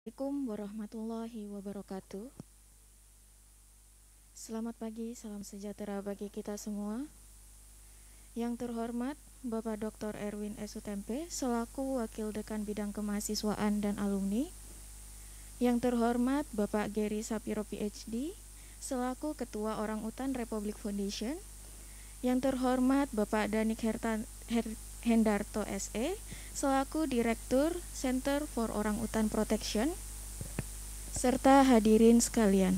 Assalamualaikum warahmatullahi wabarakatuh. Selamat pagi, salam sejahtera bagi kita semua. Yang terhormat Bapak Dr. Erwin Esutempe selaku Wakil Dekan Bidang Kemahasiswaan dan Alumni. Yang terhormat Bapak Gary Sapiro PhD selaku Ketua Orang Utan Republik Foundation. Yang terhormat Bapak Danik Hertan, Her, Hendarto SE selaku Direktur Center for Orangutan Protection serta hadirin sekalian.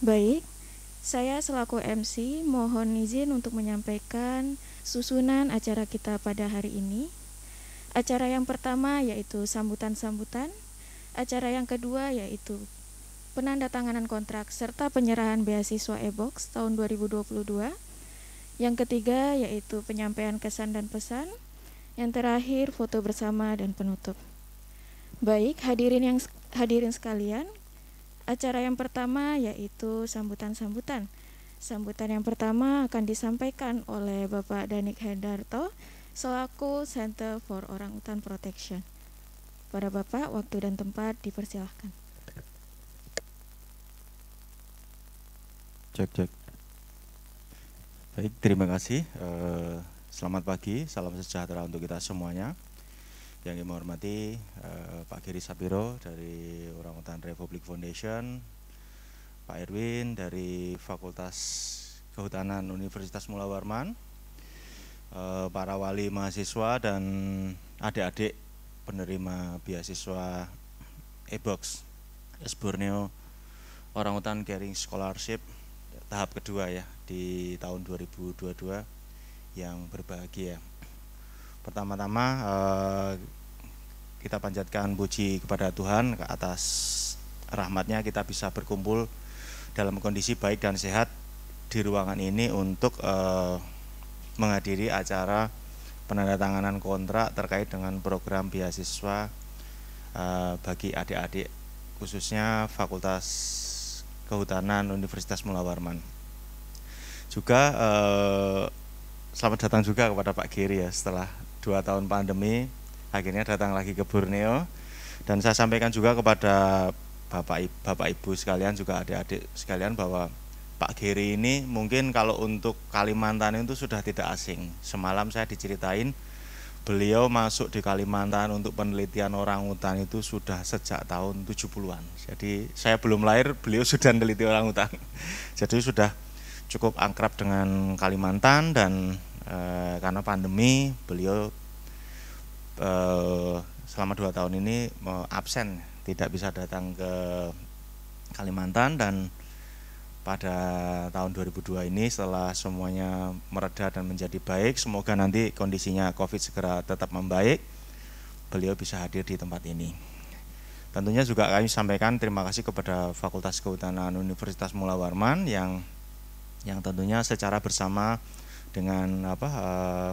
Baik, saya selaku MC mohon izin untuk menyampaikan susunan acara kita pada hari ini. Acara yang pertama yaitu sambutan-sambutan, acara yang kedua yaitu penandatanganan kontrak serta penyerahan beasiswa e-box tahun 2022. Yang ketiga yaitu penyampaian kesan dan pesan. Yang terakhir foto bersama dan penutup. Baik, hadirin yang hadirin sekalian, acara yang pertama yaitu sambutan-sambutan. Sambutan yang pertama akan disampaikan oleh Bapak Danik Hendarto selaku Center for Orangutan Protection. Para Bapak, waktu dan tempat dipersilahkan. Cek cek. Baik, terima kasih. Eh, selamat pagi, salam sejahtera untuk kita semuanya. Yang kami hormati eh, Pak Giri Sapiro dari Orangutan Republic Republik Foundation, Pak Erwin dari Fakultas Kehutanan Universitas Mula Warman, eh, para wali mahasiswa dan adik-adik penerima beasiswa e-box Esborneo Orangutan Caring Scholarship tahap kedua ya di tahun 2022 yang berbahagia. Pertama-tama eh, kita panjatkan puji kepada Tuhan ke atas rahmatnya kita bisa berkumpul dalam kondisi baik dan sehat di ruangan ini untuk eh, menghadiri acara penandatanganan kontrak terkait dengan program beasiswa eh, bagi adik-adik khususnya Fakultas Kehutanan Universitas Mula Warman. Juga eh, selamat datang juga kepada Pak Giri ya setelah dua tahun pandemi akhirnya datang lagi ke Borneo dan saya sampaikan juga kepada Bapak Bapak Ibu sekalian juga adik-adik sekalian bahwa Pak Giri ini mungkin kalau untuk Kalimantan itu sudah tidak asing. Semalam saya diceritain Beliau masuk di Kalimantan untuk penelitian orang hutan itu sudah sejak tahun 70-an. Jadi saya belum lahir, beliau sudah meneliti orang hutan. Jadi sudah cukup angkrab dengan Kalimantan dan e, karena pandemi beliau e, selama dua tahun ini absen tidak bisa datang ke Kalimantan dan pada tahun 2002 ini setelah semuanya mereda dan menjadi baik semoga nanti kondisinya COVID segera tetap membaik beliau bisa hadir di tempat ini tentunya juga kami sampaikan terima kasih kepada Fakultas Kehutanan Universitas Mula Warman yang yang tentunya secara bersama dengan apa uh,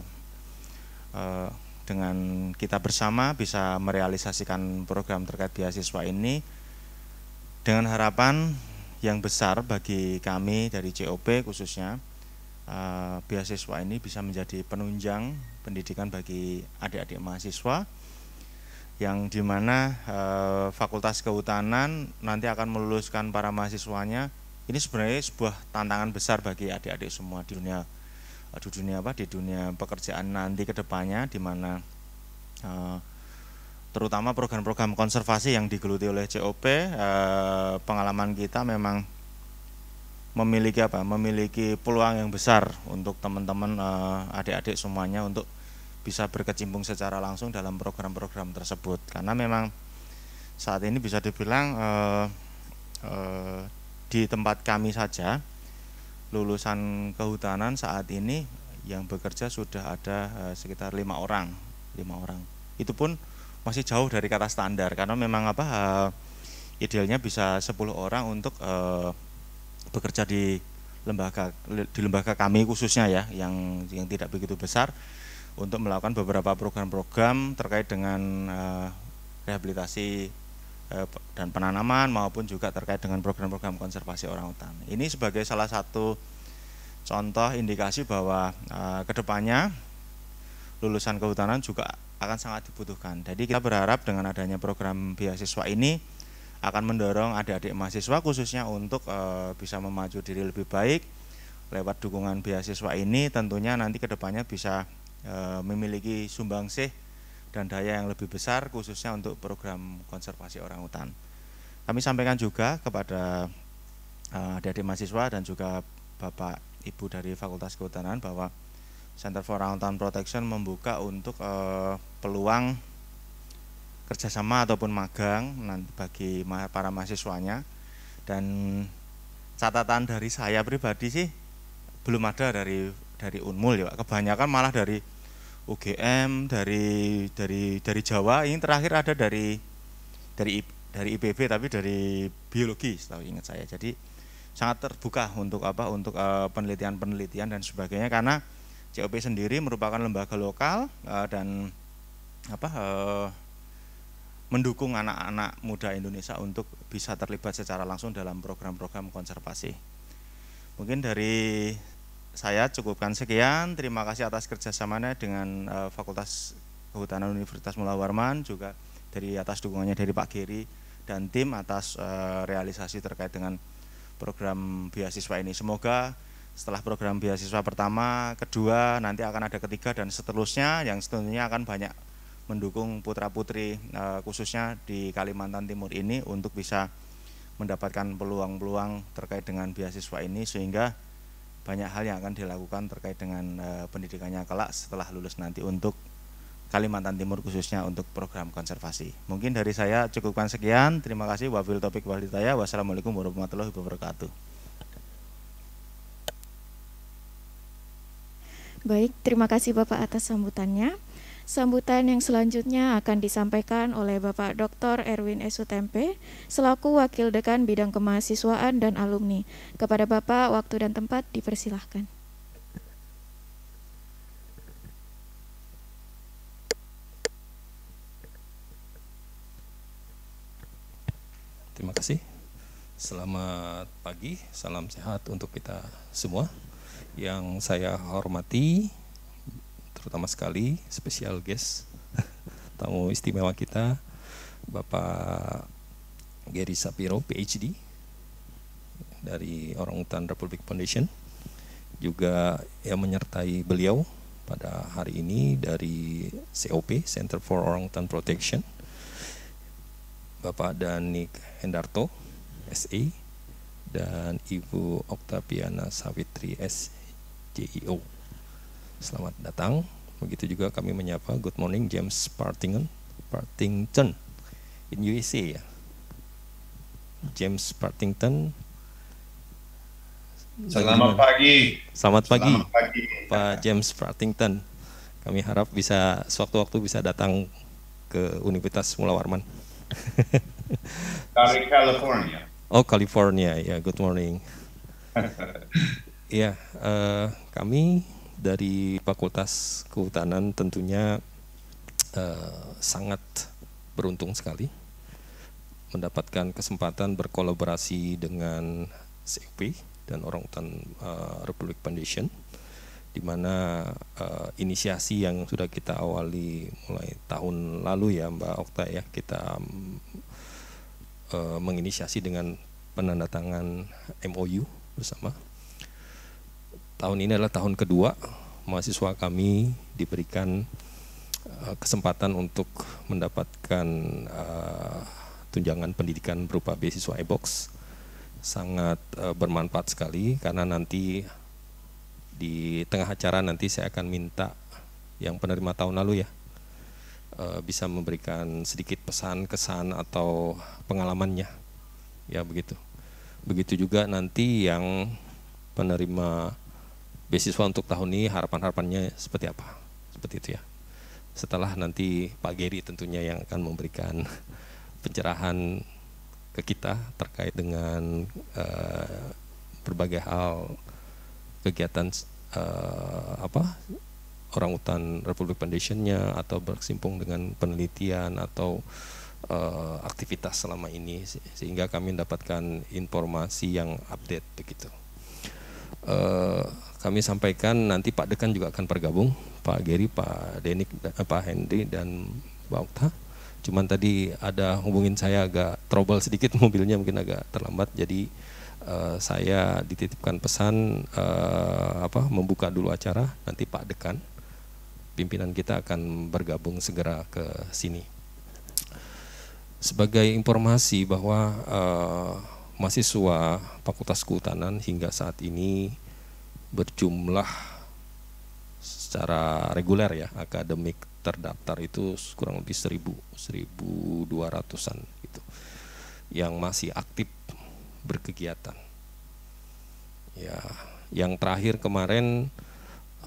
uh, dengan kita bersama bisa merealisasikan program terkait beasiswa ini dengan harapan yang besar bagi kami dari COP khususnya uh, beasiswa ini bisa menjadi penunjang pendidikan bagi adik-adik mahasiswa yang dimana uh, eh, Fakultas Kehutanan nanti akan meluluskan para mahasiswanya ini sebenarnya sebuah tantangan besar bagi adik-adik semua di dunia eh, di dunia apa di dunia pekerjaan nanti kedepannya di mana uh, terutama program-program konservasi yang digeluti oleh COP eh, pengalaman kita memang memiliki apa memiliki peluang yang besar untuk teman-teman eh, adik-adik semuanya untuk bisa berkecimpung secara langsung dalam program-program tersebut karena memang saat ini bisa dibilang eh, eh, di tempat kami saja lulusan kehutanan saat ini yang bekerja sudah ada eh, sekitar lima orang lima orang itu pun masih jauh dari kata standar karena memang apa eh, idealnya bisa 10 orang untuk eh, bekerja di lembaga di lembaga kami khususnya ya yang yang tidak begitu besar untuk melakukan beberapa program-program terkait dengan eh, rehabilitasi dan penanaman maupun juga terkait dengan program-program konservasi orang hutan. Ini sebagai salah satu contoh indikasi bahwa kedepannya lulusan kehutanan juga akan sangat dibutuhkan. Jadi kita berharap dengan adanya program beasiswa ini akan mendorong adik-adik mahasiswa khususnya untuk e, bisa memacu diri lebih baik lewat dukungan beasiswa ini tentunya nanti kedepannya bisa e, memiliki sumbangsih dan daya yang lebih besar khususnya untuk program konservasi orang hutan. Kami sampaikan juga kepada e, adik-adik mahasiswa dan juga Bapak Ibu dari Fakultas Kehutanan bahwa Center for Orangutan Protection membuka untuk uh, peluang kerjasama ataupun magang nanti bagi para mahasiswanya dan catatan dari saya pribadi sih belum ada dari dari Unmul ya Pak. kebanyakan malah dari UGM dari dari dari Jawa ini terakhir ada dari dari dari IPB tapi dari biologi setahu ingat saya jadi sangat terbuka untuk apa untuk eh, penelitian-penelitian dan sebagainya karena COP sendiri merupakan lembaga lokal eh, dan apa eh, mendukung anak-anak muda Indonesia untuk bisa terlibat secara langsung dalam program-program konservasi. Mungkin dari saya cukupkan sekian. Terima kasih atas kerjasamanya dengan eh, Fakultas Kehutanan Universitas Mula Warman juga dari atas dukungannya dari Pak Giri dan tim atas uh, realisasi terkait dengan program beasiswa ini. Semoga setelah program beasiswa pertama, kedua, nanti akan ada ketiga dan seterusnya yang tentunya akan banyak mendukung putra-putri uh, e, khususnya di Kalimantan Timur ini untuk bisa mendapatkan peluang-peluang terkait dengan beasiswa ini sehingga banyak hal yang akan dilakukan terkait dengan uh, pendidikannya kelak setelah lulus nanti untuk Kalimantan Timur khususnya untuk program konservasi. Mungkin dari saya cukupkan sekian. Terima kasih. wafil topik walidaya. Wassalamualaikum warahmatullahi wabarakatuh. Baik, terima kasih Bapak atas sambutannya. Sambutan yang selanjutnya akan disampaikan oleh Bapak Dr. Erwin Esutempe selaku Wakil Dekan Bidang Kemahasiswaan dan Alumni. Kepada Bapak, waktu dan tempat dipersilahkan. Terima kasih. Selamat pagi, salam sehat untuk kita semua. Yang saya hormati pertama sekali spesial guest tamu istimewa kita Bapak Gary Sapiro PhD dari Orang Hutan Republic Foundation juga yang menyertai beliau pada hari ini dari COP Center for Orangutan Protection Bapak Danik Hendarto SA dan Ibu Oktaviana Savitri SJIO. Selamat datang Begitu juga kami menyapa Good Morning James Partington, Partington in USA ya. James Partington. Selamat pagi. Selamat pagi. Selamat pagi. Pak James Partington. Kami harap bisa sewaktu-waktu bisa datang ke Universitas Mula Warman. Dari California. Oh, California. Ya, yeah, good morning. ya, yeah, uh, kami dari Fakultas Kehutanan tentunya eh, sangat beruntung sekali mendapatkan kesempatan berkolaborasi dengan CP e dan Orang Hutan uh, eh, Republik Foundation di mana uh, inisiasi yang sudah kita awali mulai tahun lalu ya Mbak Okta ya kita uh, menginisiasi dengan penandatangan MOU bersama tahun ini adalah tahun kedua mahasiswa kami diberikan uh, kesempatan untuk mendapatkan uh, tunjangan pendidikan berupa beasiswa e-box sangat uh, bermanfaat sekali karena nanti di tengah acara nanti saya akan minta yang penerima tahun lalu ya bisa memberikan sedikit pesan kesan atau pengalamannya ya begitu begitu juga nanti yang penerima beasiswa untuk tahun ini harapan-harapannya seperti apa? Seperti itu ya. Setelah nanti Pak Geri tentunya yang akan memberikan pencerahan ke kita terkait dengan uh, berbagai hal kegiatan uh, apa orang hutan Republik Foundationnya atau bersimpung dengan penelitian atau uh, aktivitas selama ini sehingga kami mendapatkan informasi yang update begitu. Uh, kami sampaikan nanti Pak Dekan juga akan bergabung, Pak Geri, Pak Denik, eh, Pak Hendri dan Pak Okta. Cuman tadi ada hubungin saya agak trouble sedikit mobilnya mungkin agak terlambat jadi uh, saya dititipkan pesan uh, apa membuka dulu acara nanti Pak Dekan pimpinan kita akan bergabung segera ke sini. Sebagai informasi bahwa uh, mahasiswa Fakultas Kehutanan hingga saat ini berjumlah secara reguler ya akademik terdaftar itu kurang lebih 1000 1200-an itu yang masih aktif berkegiatan. Ya, yang terakhir kemarin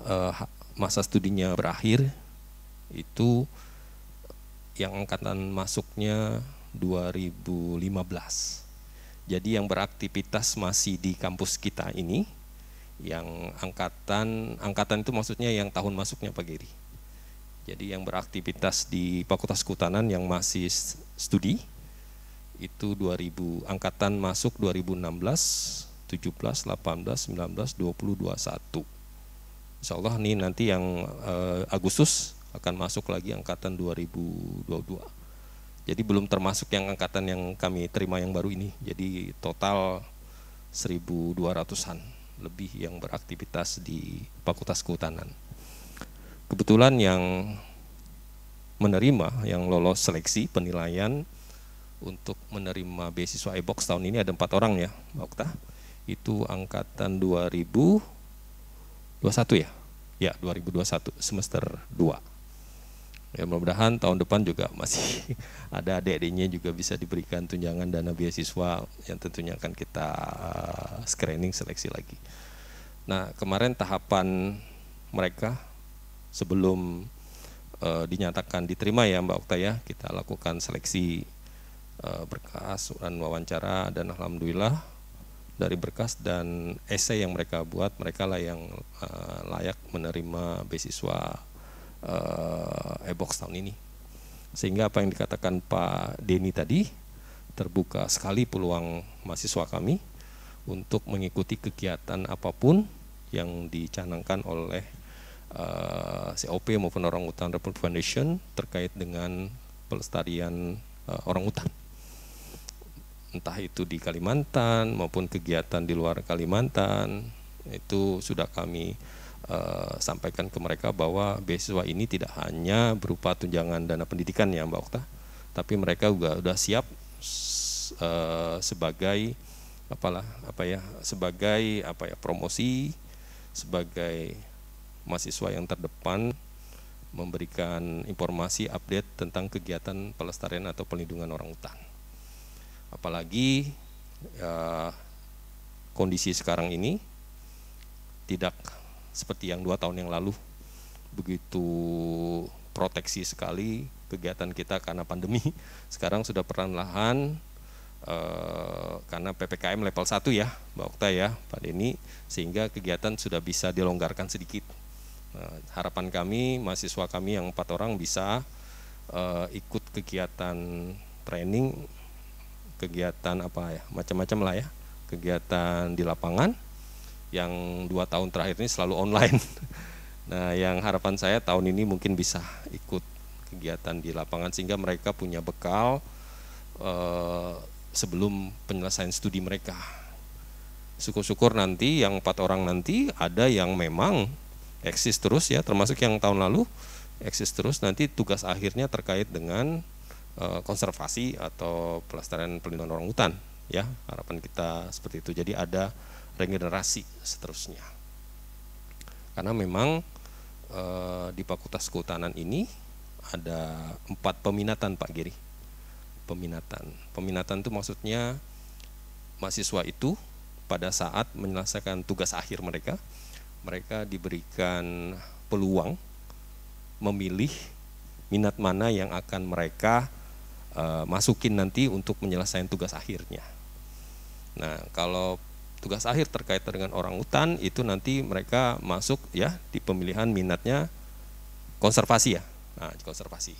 eh, masa studinya berakhir itu yang angkatan masuknya 2015. Jadi yang beraktivitas masih di kampus kita ini yang angkatan angkatan itu maksudnya yang tahun masuknya Pak ini. Jadi yang beraktivitas di Fakultas Kehutanan yang masih studi itu 2000 angkatan masuk 2016, 17, 18, 19, 20, 21. Insya Allah nih nanti yang eh, Agustus akan masuk lagi angkatan 2022. Jadi belum termasuk yang angkatan yang kami terima yang baru ini. Jadi total 1200-an lebih yang beraktivitas di Fakultas Kehutanan. Kebetulan yang menerima, yang lolos seleksi penilaian untuk menerima beasiswa e-box tahun ini ada empat orang ya, Mbak Okta. Itu angkatan 2021 ya? Ya, 2021, semester 2. Ya mudah-mudahan tahun depan juga masih ada adik-adiknya juga bisa diberikan tunjangan dana beasiswa yang tentunya akan kita eh, screening seleksi lagi. Nah kemarin tahapan mereka sebelum e, dinyatakan diterima ya Mbak Okta ya kita lakukan seleksi e, berkas dan wawancara dan alhamdulillah dari berkas dan esai yang mereka buat mereka lah yang e, layak menerima beasiswa uh, e-box tahun ini. Sehingga apa yang dikatakan Pak Deni tadi terbuka sekali peluang mahasiswa kami untuk mengikuti kegiatan apapun yang dicanangkan oleh uh, eh, COP maupun Orang Utan Republic Foundation terkait dengan pelestarian uh, eh, orang utan. Entah itu di Kalimantan maupun kegiatan di luar Kalimantan itu sudah kami Eh, sampaikan ke mereka bahwa beasiswa ini tidak hanya berupa tunjangan dana pendidikan ya Mbak Okta, tapi mereka juga sudah siap uh, sebagai apalah apa ya sebagai apa ya promosi sebagai mahasiswa yang terdepan memberikan informasi update tentang kegiatan pelestarian atau pelindungan orang hutan. Apalagi ya, kondisi sekarang ini tidak seperti yang dua tahun yang lalu begitu proteksi sekali kegiatan kita karena pandemi sekarang sudah perlahan-lahan eh, karena PPKM level 1 ya Mbak Okta ya Pak Denny sehingga kegiatan sudah bisa dilonggarkan sedikit e, harapan kami mahasiswa kami yang empat orang bisa e, ikut kegiatan training kegiatan apa ya macam-macam lah ya kegiatan di lapangan yang dua tahun terakhir ini selalu online. Nah, yang harapan saya tahun ini mungkin bisa ikut kegiatan di lapangan sehingga mereka punya bekal eh, sebelum penyelesaian studi mereka. Syukur-syukur nanti yang empat orang nanti ada yang memang eksis terus ya, termasuk yang tahun lalu eksis terus. Nanti tugas akhirnya terkait dengan eh, konservasi atau pelestarian perlindungan orang hutan ya. Harapan kita seperti itu. Jadi ada regenerasi seterusnya. Karena memang e, di Fakultas Kehutanan ini ada empat peminatan Pak Giri. Peminatan. Peminatan itu maksudnya mahasiswa itu pada saat menyelesaikan tugas akhir mereka, mereka diberikan peluang memilih minat mana yang akan mereka e, masukin nanti untuk menyelesaikan tugas akhirnya. Nah, kalau tugas akhir terkait dengan orang hutan itu nanti mereka masuk ya di pemilihan minatnya konservasi ya nah, konservasi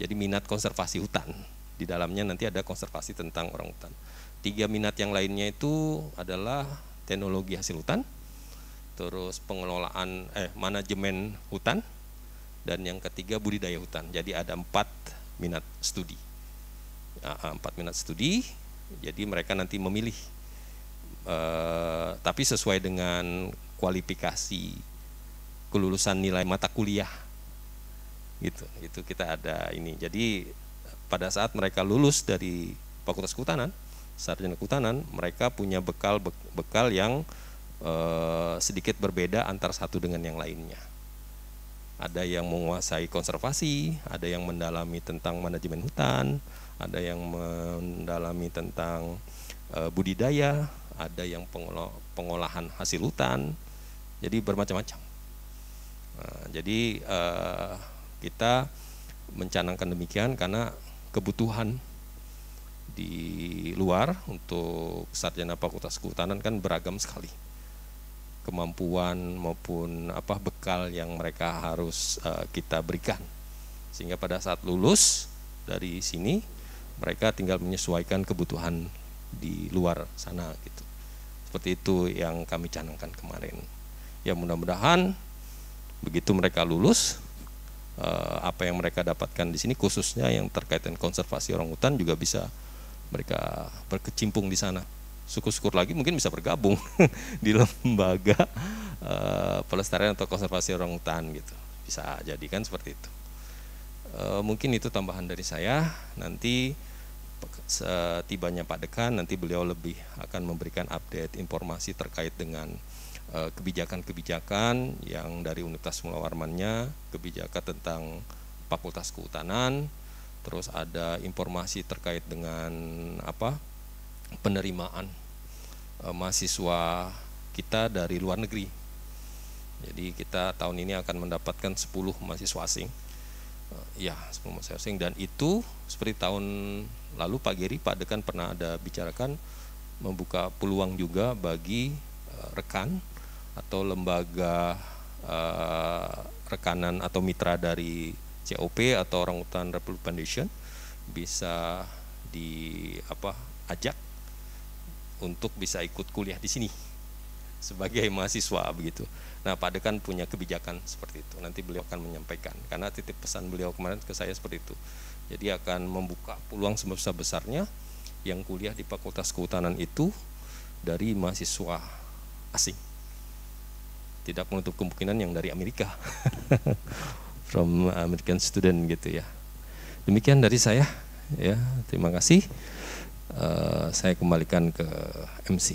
jadi minat konservasi hutan di dalamnya nanti ada konservasi tentang orang hutan tiga minat yang lainnya itu adalah teknologi hasil hutan terus pengelolaan eh manajemen hutan dan yang ketiga budidaya hutan jadi ada empat minat studi ah, ah, empat minat studi jadi mereka nanti memilih Eh, tapi sesuai dengan kualifikasi kelulusan nilai mata kuliah gitu itu kita ada ini jadi pada saat mereka lulus dari fakultas kehutanan sarjana kehutanan mereka punya bekal bekal yang eh, sedikit berbeda antar satu dengan yang lainnya ada yang menguasai konservasi ada yang mendalami tentang manajemen hutan ada yang mendalami tentang eh, budidaya ada yang pengolahan hasil hutan, jadi bermacam-macam. Nah, jadi eh, kita mencanangkan demikian karena kebutuhan di luar untuk sarjana fakultas kehutanan kan beragam sekali kemampuan maupun apa bekal yang mereka harus uh, kita berikan sehingga pada saat lulus dari sini mereka tinggal menyesuaikan kebutuhan di luar sana gitu. Seperti itu yang kami canangkan kemarin. Ya mudah-mudahan begitu mereka lulus eh, apa yang mereka dapatkan di sini khususnya yang terkait dengan konservasi orang hutan juga bisa mereka berkecimpung di sana. Syukur-syukur lagi mungkin bisa bergabung di lembaga eh, pelestarian atau konservasi orang hutan gitu. Bisa jadikan seperti itu. Eh, mungkin itu tambahan dari saya. Nanti setibanya Pak Dekan nanti beliau lebih akan memberikan update informasi terkait dengan eh, kebijakan-kebijakan yang dari Universitas Mula Warmannya, kebijakan tentang Fakultas Kehutanan, terus ada informasi terkait dengan apa penerimaan uh, mahasiswa kita dari luar negeri. Jadi kita tahun ini akan mendapatkan 10 mahasiswa asing ya semua masing-masing dan itu seperti tahun lalu Pak Giri Pak Dekan pernah ada bicarakan membuka peluang juga bagi uh, rekan atau lembaga uh, rekanan atau mitra dari COP atau Orang hutan Republic Foundation bisa di apa ajak untuk bisa ikut kuliah di sini sebagai mahasiswa begitu. Nah, Pak Dekan punya kebijakan seperti itu. Nanti beliau akan menyampaikan karena titip pesan beliau kemarin ke saya seperti itu. Jadi akan membuka peluang sebesar-besarnya yang kuliah di Fakultas Kehutanan itu dari mahasiswa asing. Tidak menutup kemungkinan yang dari Amerika. From American student gitu ya. Demikian dari saya ya. Terima kasih. Uh, saya kembalikan ke MC.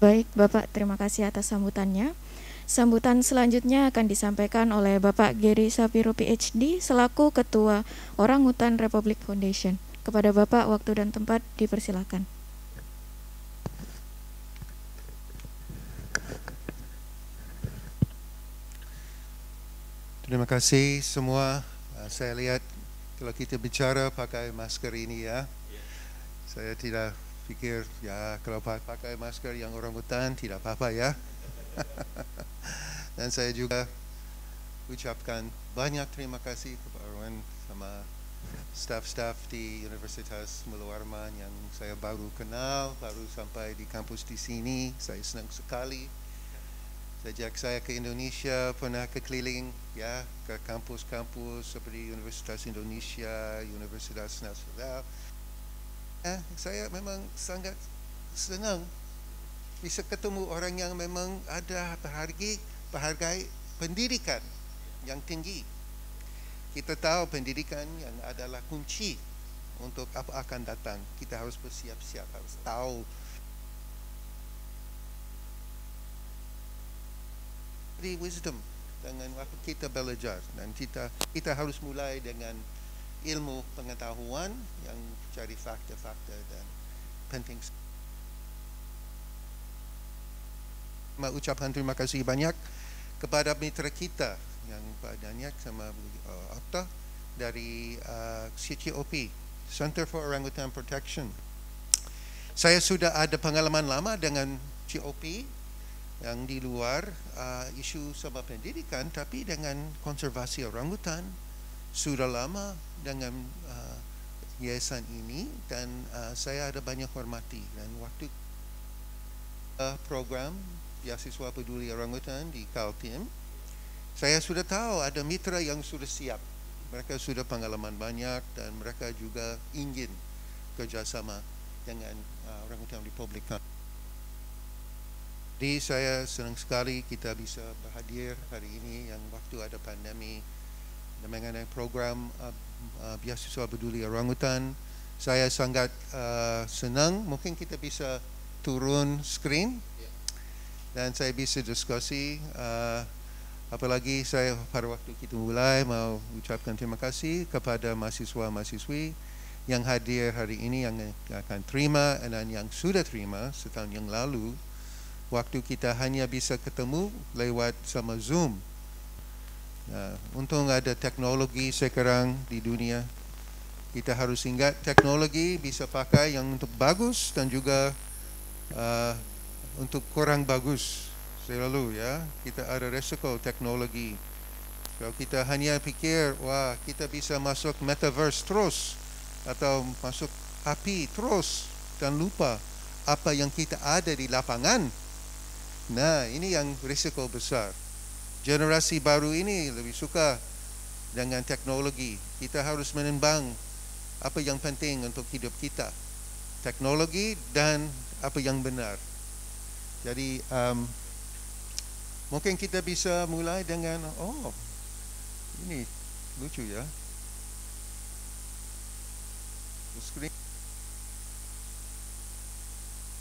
Baik, Bapak, terima kasih atas sambutannya. Sambutan selanjutnya akan disampaikan oleh Bapak Gary Sapiro PhD selaku Ketua Orang Hutan Republik Foundation. Kepada Bapak, waktu dan tempat dipersilakan. Terima kasih semua. Uh, saya lihat kalau kita bicara pakai masker ini ya. ya. Saya tidak pikir ya kalau pakai masker yang orang hutan tidak apa-apa ya. Dan saya juga ucapkan banyak terima kasih kepada Arwan sama staff-staff di Universitas Mulawarman yang saya baru kenal, baru sampai di kampus di sini. Saya senang sekali sejak saya ke Indonesia pernah kekeliling ya ke kampus-kampus seperti Universitas Indonesia, Universitas Nasional eh, saya memang sangat senang bisa ketemu orang yang memang ada berhargi, berhargai pendidikan yang tinggi. Kita tahu pendidikan yang adalah kunci untuk apa akan datang. Kita harus bersiap-siap, harus tahu. Jadi wisdom dengan waktu kita belajar dan kita kita harus mulai dengan ilmu pengetahuan yang cari fakta-fakta dan penting. Ucapan terima kasih banyak kepada mitra kita yang badannya sama uh, eh, Okta dari uh, eh, CTOP, Center for Orangutan Protection. Saya sudah ada pengalaman lama dengan COP yang di luar uh, isu sama pendidikan, tapi dengan konservasi orangutan sudah lama dengan uh, yayasan ini dan uh, saya ada banyak hormati dan waktu uh, program biasiswa peduli orang utan di Kaltim saya sudah tahu ada mitra yang sudah siap mereka sudah pengalaman banyak dan mereka juga ingin kerjasama dengan uh, orang di Republik jadi saya senang sekali kita bisa berhadir hari ini yang waktu ada pandemi dan mengenai program uh, uh, biasiswa peduli orangutan. Saya sangat uh, senang mungkin kita bisa turun screen dan saya bisa diskusi. Uh, apalagi saya pada waktu kita mulai mau ucapkan terima kasih kepada mahasiswa-mahasiswi yang hadir hari ini yang akan terima dan yang sudah terima setahun yang lalu waktu kita hanya bisa ketemu lewat sama Zoom. Uh, untung ada teknologi sekarang di dunia. Kita harus ingat teknologi bisa pakai yang untuk bagus dan juga uh, untuk kurang bagus selalu ya. Kita ada resiko teknologi. Kalau kita hanya pikir, wah kita bisa masuk metaverse terus atau masuk api terus dan lupa apa yang kita ada di lapangan. Nah, ini yang risiko besar. generasi baru ini lebih suka dengan teknologi. Kita harus menimbang apa yang penting untuk hidup kita. Teknologi dan apa yang benar. Jadi um, mungkin kita bisa mulai dengan oh ini lucu ya. Screen.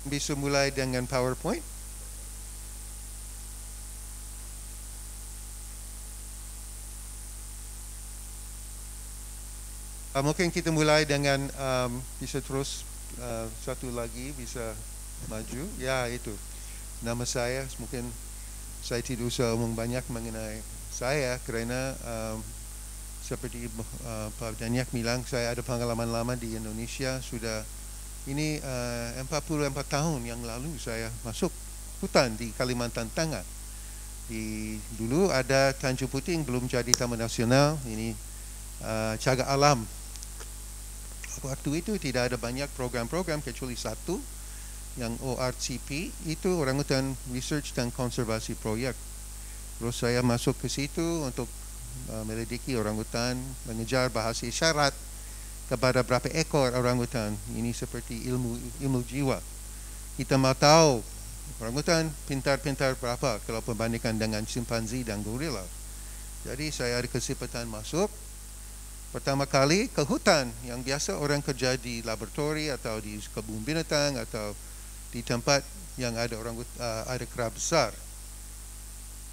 Bisa mulai dengan PowerPoint. Uh, mungkin kita mulai dengan um, bisa terus uh, satu lagi bisa maju. Ya itu nama saya mungkin saya tidak usah umum banyak mengenai saya kerana um, seperti uh, Pak Danyak bilang saya ada pengalaman lama di Indonesia sudah ini uh, 44 tahun yang lalu saya masuk hutan di Kalimantan Tengah. Di dulu ada Tanjung Puting belum jadi taman nasional ini uh, alam waktu itu tidak ada banyak program-program kecuali satu yang ORCP itu orangutan research dan konservasi proyek. Terus saya masuk ke situ untuk uh, eh, melidiki orangutan, mengejar bahasa syarat kepada berapa ekor orangutan. Ini seperti ilmu ilmu jiwa. Kita mau tahu orangutan pintar-pintar berapa kalau perbandingan dengan simpanzi dan gorila. Jadi saya ada kesempatan masuk Pertama kali ke hutan yang biasa orang kerja di laboratori atau di kebun binatang atau di tempat yang ada orang uh, ada kerab besar.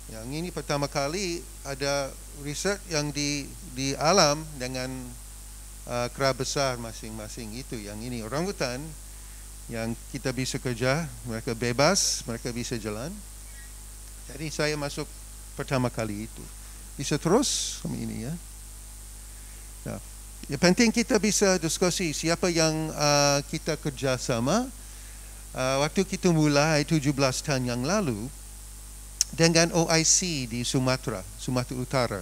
Yang ini pertama kali ada riset yang di di alam dengan uh, kerab besar masing-masing itu. Yang ini orang hutan yang kita bisa kerja, mereka bebas, mereka bisa jalan. Jadi saya masuk pertama kali itu. Bisa terus kami ini ya. Ya. ya. penting kita bisa diskusi siapa yang uh, kita kerjasama. Uh, waktu kita mulai 17 tahun yang lalu dengan OIC di Sumatera, Sumatera Utara.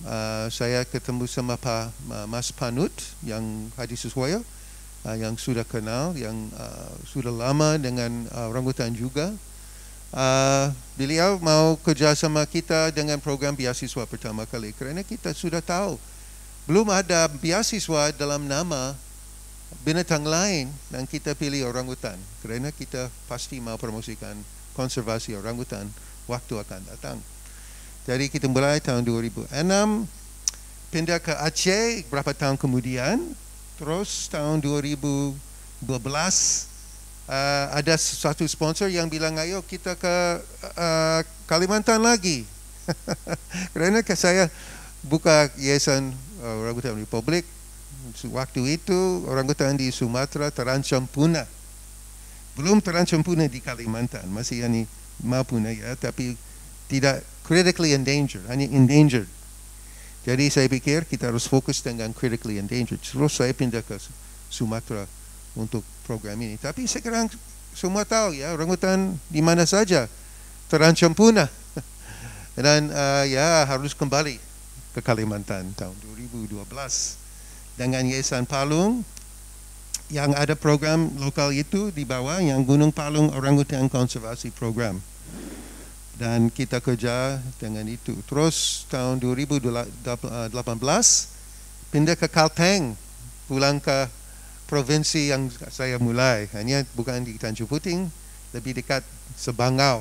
Uh, saya ketemu sama Pak uh, Mas Panut yang Haji Suswoyo uh, yang sudah kenal, yang uh, sudah lama dengan uh, rambutan juga. Uh, beliau mau kerjasama kita dengan program beasiswa pertama kali kerana kita sudah tahu uh, belum ada biasiswa dalam nama binatang lain yang kita pilih orangutan kerana kita pasti mahu promosikan konservasi orangutan waktu akan datang. Jadi kita mulai tahun 2006 pindah ke Aceh berapa tahun kemudian terus tahun 2012 Uh, eh, ada satu sponsor yang bilang ayo kita ke uh, Kalimantan lagi. Kerana saya buka yayasan Eh, orangutan Republik waktu itu orangutan di Sumatera terancam punah belum terancam punah di Kalimantan masih ini mau punah ya tapi tidak critically endangered hanya endangered jadi saya pikir kita harus fokus dengan critically endangered terus saya pindah ke Sumatera untuk program ini tapi sekarang semua tahu ya orangutan di mana saja terancam punah dan uh, ya harus kembali ke Kalimantan tahun 2012 dengan Yayasan Palung yang ada program lokal itu di bawah yang Gunung Palung Orangutan Konservasi Program dan kita kerja dengan itu terus tahun 2018 pindah ke Kalteng pulang ke provinsi yang saya mulai hanya bukan di Tanjung Puting lebih dekat Sebangau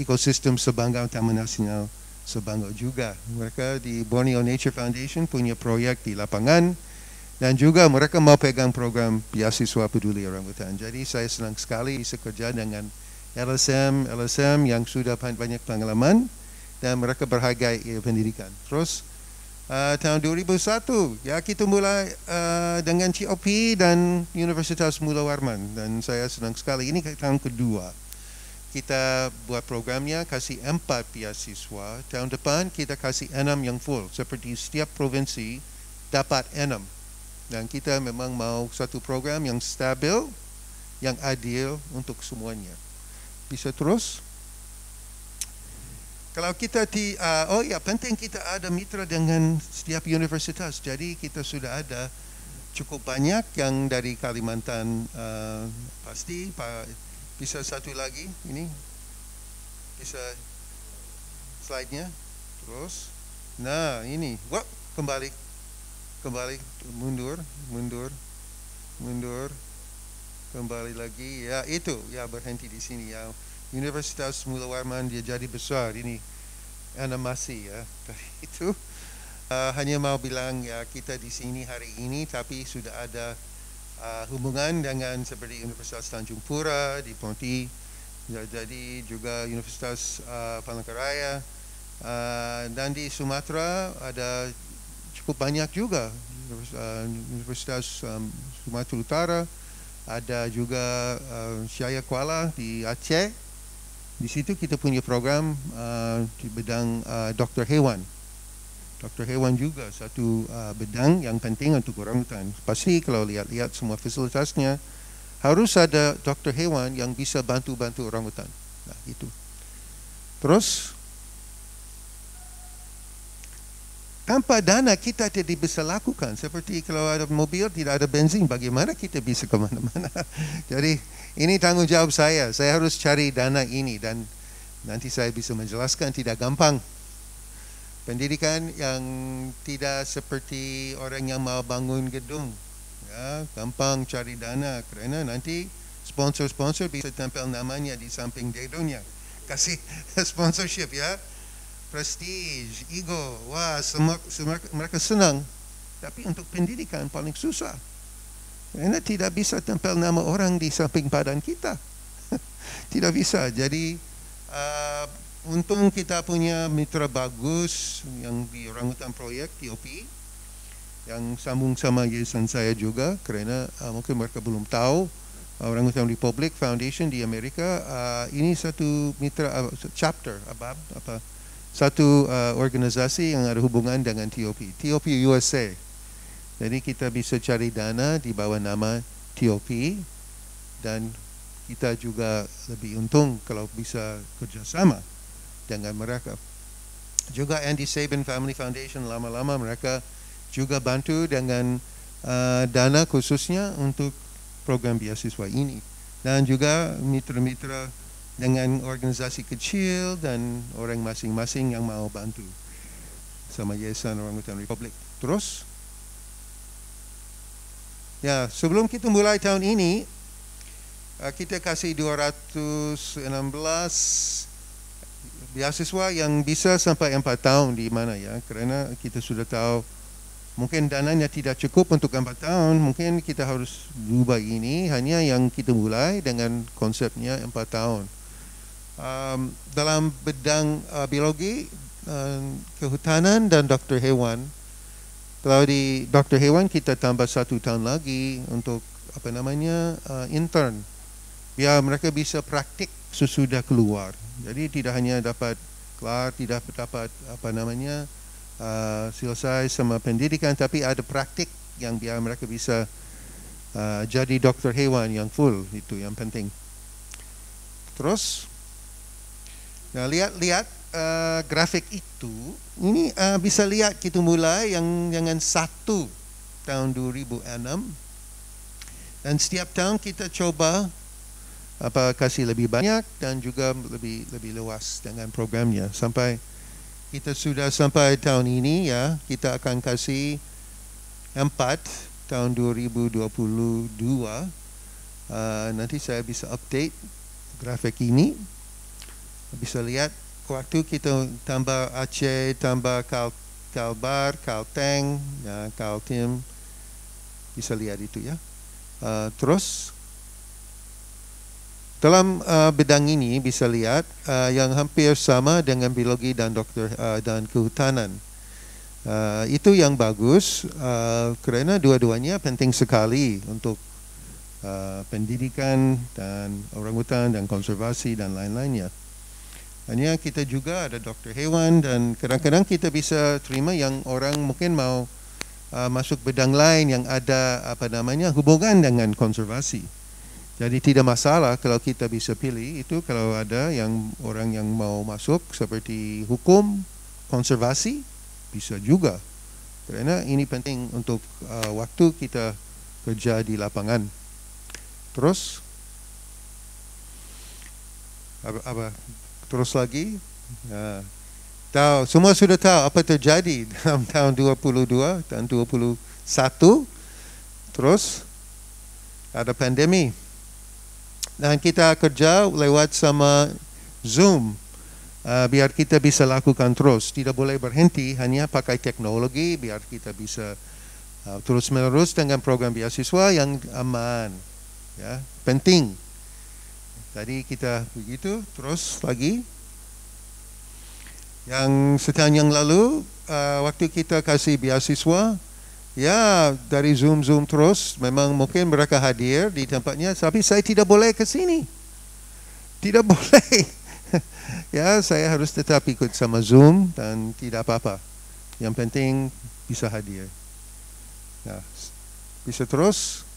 ekosistem Sebangau Taman Nasional Sebangga juga. Mereka di Borneo Nature Foundation punya proyek di lapangan dan juga mereka mau pegang program beasiswa peduli orangutan. Jadi saya senang sekali bisa kerja dengan LSM, LSM yang sudah banyak pengalaman dan mereka berhargai pendidikan. Terus uh, tahun 2001 ya kita mulai uh, dengan COP dan Universitas Mula Warman dan saya senang sekali ini tahun kedua kita buat programnya kasih empat beasiswa. Tahun depan kita kasih enam yang full. Seperti setiap provinsi dapat enam. Dan kita memang mau satu program yang stabil, yang adil untuk semuanya. Bisa terus? Kalau kita di, uh, oh ya penting kita ada mitra dengan setiap universitas. Jadi kita sudah ada cukup banyak yang dari Kalimantan uh, pasti, Pak bisa satu lagi ini. bisa slide-nya. Terus. Nah, ini. Wah, kembali. Kembali mundur, mundur, mundur. Kembali lagi. Ya, itu. Ya, berhenti di sini ya. Universitas Mula Warman dia jadi besar ini animasi ya dari itu uh, hanya mau bilang ya kita di sini hari ini tapi sudah ada uh, hubungan dengan seperti Universitas Tanjung Pura di Ponti jadi juga Universitas uh, Palangkaraya uh, dan di Sumatera ada cukup banyak juga Universitas um, Sumatera Utara ada juga uh, Syaya Kuala di Aceh di situ kita punya program uh, di bidang uh, doktor hewan dokter hewan juga satu uh, bidang yang penting untuk orang hutan. Pasti kalau lihat-lihat semua fasilitasnya harus ada dokter hewan yang bisa bantu-bantu orang hutan. Nah, itu. Terus tanpa dana kita tidak bisa lakukan. Seperti kalau ada mobil tidak ada bensin, bagaimana kita bisa kemana-mana? Jadi ini tanggung jawab saya. Saya harus cari dana ini dan nanti saya bisa menjelaskan tidak gampang pendidikan yang tidak seperti orang yang mau bangun gedung. Ya, gampang cari dana kerana nanti sponsor-sponsor bisa tempel namanya di samping gedungnya, Kasih sponsorship ya. Prestige, ego, wah semua, semua mereka senang. Tapi untuk pendidikan paling susah. Kerana tidak bisa tempel nama orang di samping badan kita. tidak bisa. Jadi uh, untung kita punya mitra bagus yang di Rangutan Proyek, TOP, yang sambung sama yayasan saya juga, karena uh, mungkin mereka belum tahu, uh, Republic Foundation di Amerika, uh, ini satu mitra, uh, chapter, abab, apa, satu uh, organisasi yang ada hubungan dengan TOP, TOP USA. Jadi kita bisa cari dana di bawah nama TOP dan kita juga lebih untung kalau bisa kerjasama dengan mereka. Juga Andy Sabin Family Foundation lama-lama mereka juga bantu dengan uh, dana khususnya untuk program beasiswa ini. Dan juga mitra-mitra dengan organisasi kecil dan orang masing-masing yang mau bantu sama Yayasan Orangutan Republik. Terus, ya sebelum kita mulai tahun ini, eh, kita kasih 216 biasiswa yang bisa sampai empat tahun di mana ya kerana kita sudah tahu mungkin dananya tidak cukup untuk empat tahun mungkin kita harus ubah ini hanya yang kita mulai dengan konsepnya empat tahun um, dalam bidang uh, biologi uh, kehutanan dan dokter hewan kalau di dokter hewan kita tambah satu tahun lagi untuk apa namanya uh, intern biar mereka bisa praktik sesudah keluar jadi tidak hanya dapat kelar, tidak dapat apa namanya uh, selesai sama pendidikan, tapi ada praktik yang biar mereka bisa uh, jadi dokter hewan yang full itu yang penting. Terus, nah lihat-lihat uh, grafik itu, ini uh, bisa lihat kita gitu mulai yang dengan satu tahun 2006 dan setiap tahun kita coba apa kasih lebih banyak dan juga lebih lebih luas dengan programnya sampai kita sudah sampai tahun ini ya kita akan kasih empat tahun 2022 uh, ah, nanti saya bisa update grafik ini bisa lihat waktu kita tambah Aceh tambah Kal Kalbar Kalteng ya Kaltim bisa lihat itu ya uh, terus dalam uh, bidang ini bisa lihat uh, yang hampir sama dengan biologi dan dokter uh, eh, dan kehutanan. Uh, itu yang bagus uh, karena dua-duanya penting sekali untuk uh, pendidikan dan orang hutan dan konservasi dan lain-lainnya. Hanya kita juga ada dokter hewan dan kadang-kadang kita bisa terima yang orang mungkin mau uh, masuk bidang lain yang ada apa namanya hubungan dengan konservasi. Jadi tidak masalah kalau kita bisa pilih itu kalau ada yang orang yang mau masuk seperti hukum, konservasi bisa juga. Karena ini penting untuk uh, waktu kita kerja di lapangan. Terus apa, apa terus lagi? Nah, tahu semua sudah tahu apa terjadi dalam tahun 22 dan 21 terus ada pandemi dan kita kerja lewat sama Zoom uh, biar kita bisa lakukan terus tidak boleh berhenti hanya pakai teknologi biar kita bisa uh, eh, terus menerus dengan program beasiswa yang aman ya penting tadi kita begitu terus lagi yang setahun yang lalu uh, waktu kita kasih beasiswa Ya, dari Zoom-Zoom terus memang mungkin mereka hadir di tempatnya, tapi saya tidak boleh ke sini. Tidak boleh. ya, saya harus tetap ikut sama Zoom dan tidak apa-apa. Yang penting bisa hadir. Ya, bisa terus.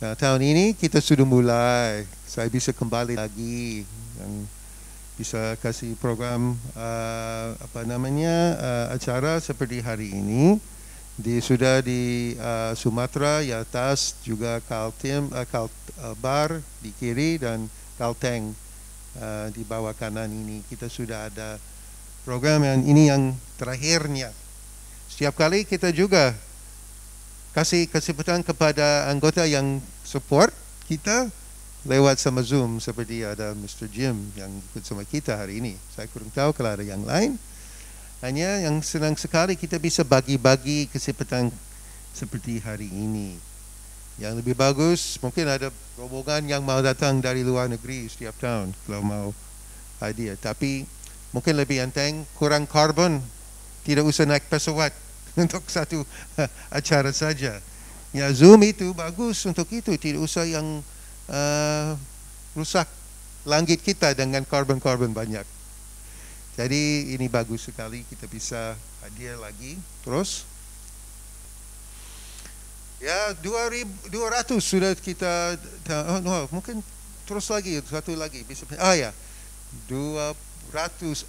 Nah, tahun ini kita sudah mulai. Saya bisa kembali lagi dan bisa kasih program uh, apa namanya uh, acara seperti hari ini di sudah di uh, eh, Sumatera ya atas juga Kaltim uh, eh, Kaltbar eh, uh, di kiri dan Kalteng uh, di bawah kanan ini kita sudah ada program yang ini yang terakhirnya setiap kali kita juga kasih kesempatan kepada anggota yang support kita lewat sama Zoom seperti ada Mr. Jim yang ikut sama kita hari ini saya kurang tahu kalau ada yang lain Hanya yang senang sekali kita bisa bagi-bagi kesempatan seperti hari ini. Yang lebih bagus, mungkin ada rombongan yang mau datang dari luar negeri setiap tahun kalau mau hadir. Tapi mungkin lebih enteng, kurang karbon, tidak usah naik pesawat untuk satu acara saja. Ya Zoom itu bagus untuk itu, tidak usah yang uh, rusak langit kita dengan karbon-karbon banyak. Jadi ini bagus sekali kita bisa hadir lagi terus. Ya 200 sudah kita oh, no, mungkin terus lagi satu lagi bisa ah ya 244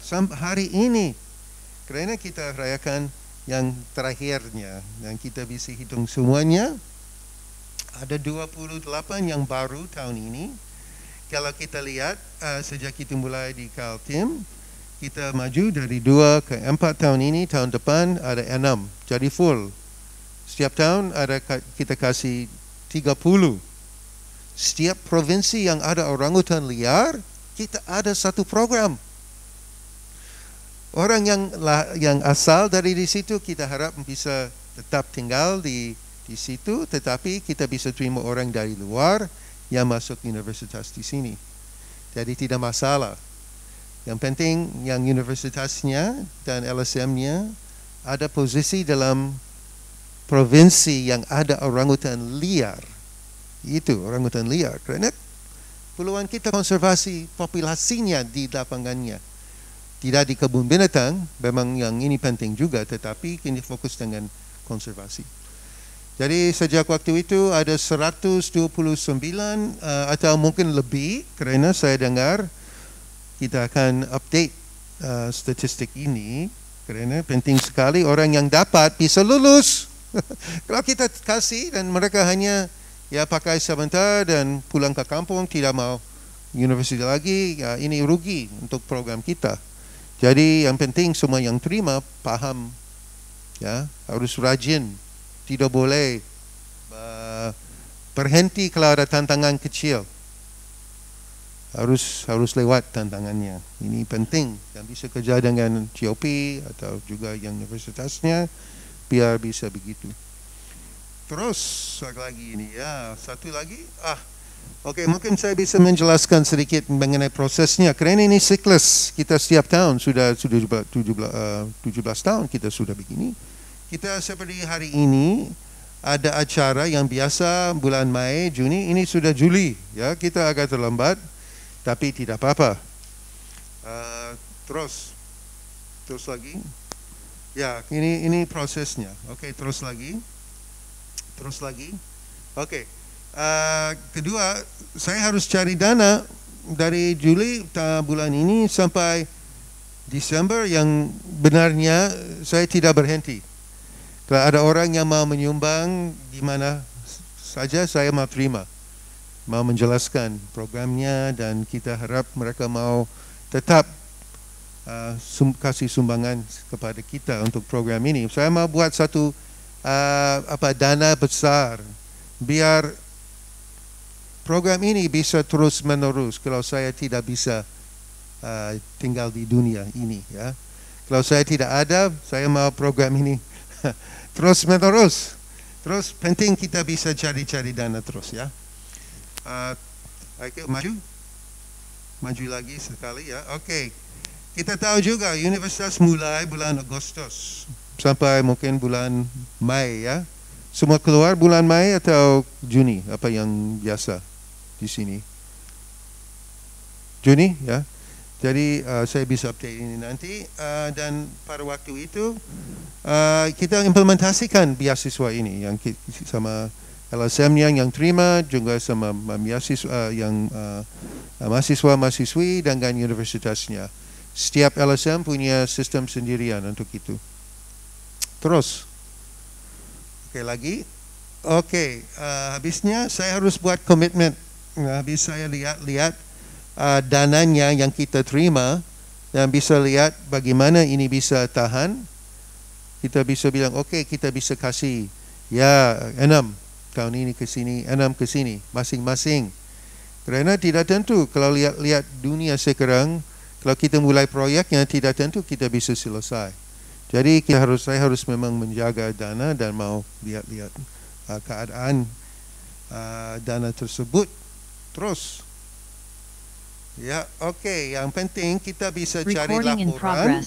sampai hari ini karena kita rayakan yang terakhirnya dan kita bisa hitung semuanya ada 28 yang baru tahun ini kalau kita lihat uh, sejak kita mulai di Kaltim, kita maju dari dua ke empat tahun ini, tahun depan ada enam, jadi full. Setiap tahun ada kita kasih 30. Setiap provinsi yang ada orangutan liar, kita ada satu program. Orang yang yang asal dari di situ kita harap bisa tetap tinggal di di situ, tetapi kita bisa terima orang dari luar yang masuk Universitas di sini. Jadi tidak masalah. Yang penting yang universitasnya dan LSM-nya ada posisi dalam provinsi yang ada orangutan liar. Itu orangutan liar. Karena puluhan kita konservasi populasinya di lapangannya. Tidak di kebun binatang, memang yang ini penting juga, tetapi kini fokus dengan konservasi. Jadi sejak waktu itu ada 129 uh, eh, atau mungkin lebih kerana saya dengar kita akan update uh, statistik ini kerana penting sekali orang yang dapat bisa lulus. Kalau kita kasih dan mereka hanya ya pakai sebentar dan pulang ke kampung tidak mau universiti lagi, ya, ini rugi untuk program kita. Jadi yang penting semua yang terima paham ya harus rajin tidak boleh eh, berhenti kalau ada tantangan kecil. Harus harus lewat tantangannya. Ini penting yang bisa kerja dengan COP atau juga yang universitasnya biar bisa begitu. Terus satu lagi ini ya, satu lagi ah Oke, okay, mungkin saya bisa menjelaskan sedikit mengenai prosesnya. Karena ini siklus kita setiap tahun sudah sudah 17, 17 eh, tahun kita sudah begini. Kita seperti hari ini ada acara yang biasa bulan Mei, Juni, ini sudah Juli ya. Kita agak terlambat tapi tidak apa-apa. Uh, terus terus lagi. Ya, ini ini prosesnya. Oke, okay, terus lagi. Terus lagi. Oke. Okay. Uh, eh, kedua, saya harus cari dana dari Juli bulan ini sampai Desember yang benarnya saya tidak berhenti. Kalau ada orang yang mau menyumbang di mana saja saya mau terima. Mau menjelaskan programnya dan kita harap mereka mau tetap uh, sum kasih sumbangan kepada kita untuk program ini. Saya mau buat satu uh, apa dana besar biar program ini bisa terus menerus kalau saya tidak bisa uh, tinggal di dunia ini ya. Kalau saya tidak ada, saya mau program ini terus menerus. Terus penting kita bisa cari-cari dana terus ya. Uh, ah, Oke, maju. Maju lagi sekali ya. Oke. Okay. Kita tahu juga universitas mulai bulan Agustus sampai mungkin bulan Mei ya. Semua keluar bulan Mei atau Juni apa yang biasa di sini? Juni ya. Jadi uh, saya bisa update ini nanti uh, dan pada waktu itu uh, kita implementasikan beasiswa ini yang sama LSM yang yang terima juga sama mahasiswa uh, yang uh, mahasiswa mahasiswi dengan universitasnya. Setiap LSM punya sistem sendirian untuk itu. Terus, oke okay, lagi, oke okay, uh, habisnya saya harus buat komitmen. Nah, habis saya lihat-lihat uh, dananya yang kita terima dan bisa lihat bagaimana ini bisa tahan kita bisa bilang okey kita bisa kasih ya enam kau ini ke sini enam ke sini masing-masing kerana tidak tentu kalau lihat-lihat dunia sekarang kalau kita mulai projek yang tidak tentu kita bisa selesai jadi kita harus saya harus memang menjaga dana dan mau lihat-lihat uh, keadaan uh, dana tersebut terus Ya, oke. Yang penting kita bisa cari laporan.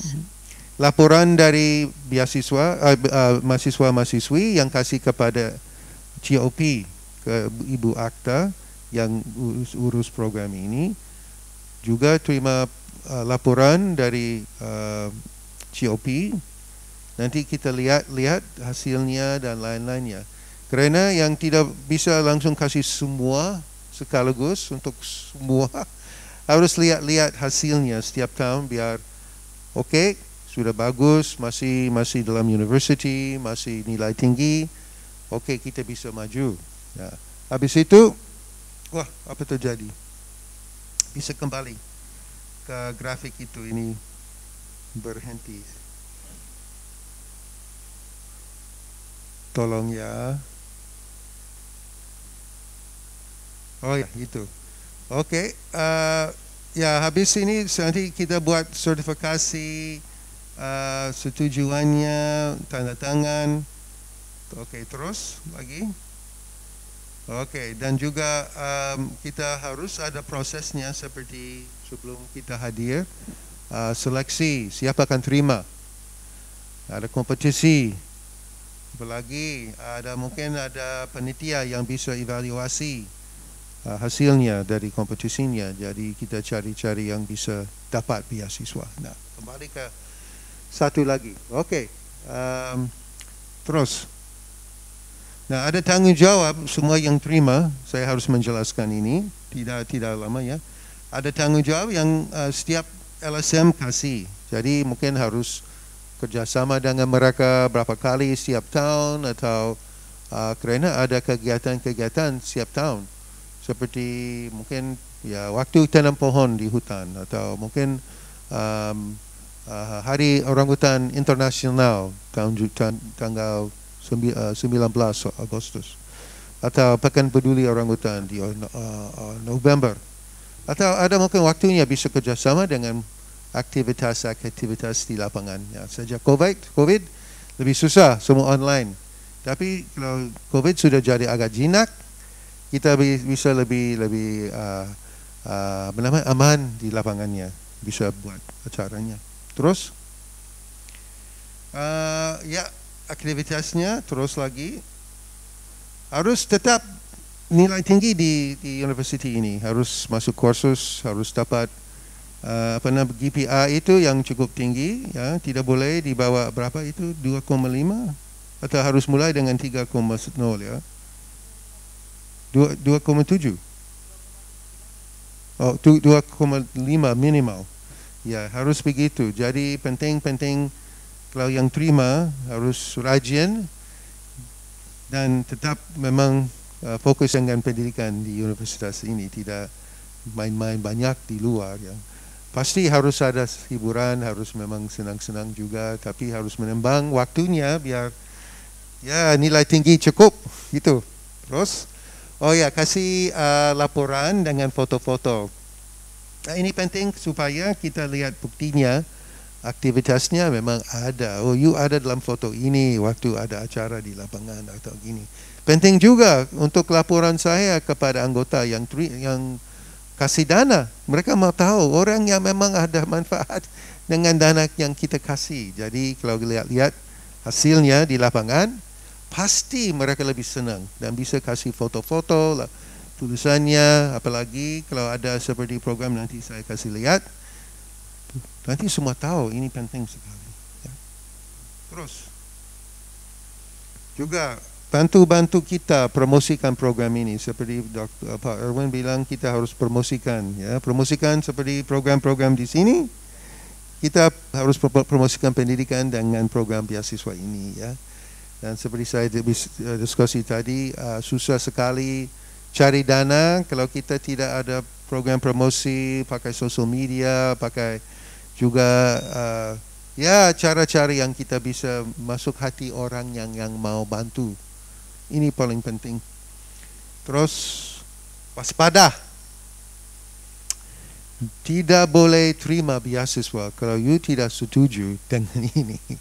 Laporan dari beasiswa uh, uh, mahasiswa-mahasiswi yang kasih kepada COP ke Ibu Akta yang urus, urus program ini. Juga terima uh, laporan dari uh, GOP. Nanti kita lihat-lihat hasilnya dan lain-lainnya. Karena yang tidak bisa langsung kasih semua sekaligus untuk semua harus lihat-lihat hasilnya setiap tahun biar oke okay, sudah bagus masih masih dalam university masih nilai tinggi oke okay, kita bisa maju ya. habis itu wah apa terjadi bisa kembali ke grafik itu ini berhenti tolong ya oh ya gitu Oke, uh, ya habis ini nanti kita buat sertifikasi uh, setujuannya, tanda tangan. Oke, terus lagi. Oke, dan juga um, kita harus ada prosesnya seperti sebelum kita hadir. Uh, seleksi, siapa akan terima. Ada kompetisi. Apalagi ada mungkin ada penitia yang bisa evaluasi uh, hasilnya dari kompetisinya. Jadi kita cari-cari yang bisa dapat beasiswa. Nah, kembali ke satu lagi. oke Um, terus. Nah, ada tanggungjawab semua yang terima. Saya harus menjelaskan ini. Tidak tidak lama ya. Ada tanggungjawab yang uh, setiap LSM kasih. Jadi mungkin harus kerjasama dengan mereka berapa kali setiap tahun atau uh, ada kegiatan-kegiatan setiap tahun seperti mungkin ya waktu tanam pohon di hutan atau mungkin um, uh, hari orangutan internasional tahun tanggal 19 uh, Agustus atau pekan peduli orang hutan di uh, uh, November atau ada mungkin waktunya bisa kerjasama dengan aktivitas-aktivitas di lapangan ya, sejak COVID COVID lebih susah semua online tapi kalau COVID sudah jadi agak jinak kita bisa lebih lebih uh, uh, namanya aman di lapangannya bisa buat acaranya terus uh, ya aktivitasnya terus lagi harus tetap nilai tinggi di di university ini harus masuk kursus harus dapat uh, apa namanya GPA itu yang cukup tinggi ya tidak boleh dibawa berapa itu 2,5 atau harus mulai dengan 3,0 ya 2,7 oh, 2,5 minimal ya harus begitu jadi penting-penting kalau yang terima harus rajin dan tetap memang uh, fokus dengan pendidikan di universitas ini tidak main-main banyak di luar ya. Pasti harus ada hiburan, harus memang senang-senang juga, tapi harus menembang waktunya biar ya nilai tinggi cukup gitu. Terus Oh ya, kasih uh, laporan dengan foto-foto. Nah, ini penting supaya kita lihat buktinya, aktivitasnya memang ada. Oh, you ada dalam foto ini waktu ada acara di lapangan atau gini. Penting juga untuk laporan saya kepada anggota yang yang kasih dana. Mereka mau tahu orang yang memang ada manfaat dengan dana yang kita kasih. Jadi kalau lihat-lihat hasilnya di lapangan, pasti mereka lebih senang dan bisa kasih foto-foto lah, tulisannya apalagi kalau ada seperti program nanti saya kasih lihat nanti semua tahu ini penting sekali ya. terus juga bantu-bantu kita promosikan program ini seperti Dr. Pak Erwin bilang kita harus promosikan ya promosikan seperti program-program di sini kita harus promosikan pendidikan dengan program beasiswa ini ya dan seperti saya eh, diskusi tadi, uh, susah sekali cari dana kalau kita tidak ada program promosi, pakai sosial media, pakai juga uh, ya cara-cara yang kita bisa masuk hati orang yang yang mau bantu. Ini paling penting. Terus waspada. Tidak boleh terima biasiswa kalau you tidak setuju dengan ini.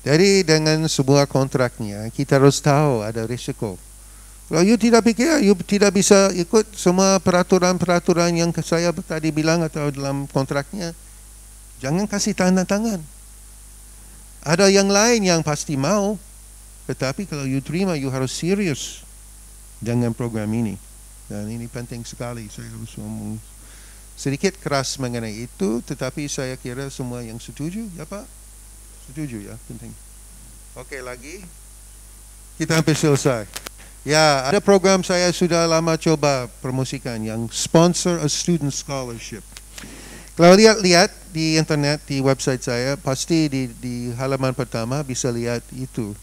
Jadi dengan sebuah kontraknya, kita harus tahu ada risiko. Kalau you tidak fikir, you tidak bisa ikut semua peraturan-peraturan yang saya tadi bilang atau dalam kontraknya, jangan kasih tanda tangan. Ada yang lain yang pasti mau, tetapi kalau you terima, you harus serius dengan program ini. Dan ini penting sekali, saya harus omong sedikit keras mengenai itu, tetapi saya kira semua yang setuju, ya Pak? Setuju ya, penting. Oke, lagi. Kita hampir selesai. Ya, ada program saya sudah lama coba promosikan yang Sponsor a Student Scholarship. Kalau lihat-lihat di internet, di website saya, pasti di, di halaman pertama bisa lihat itu.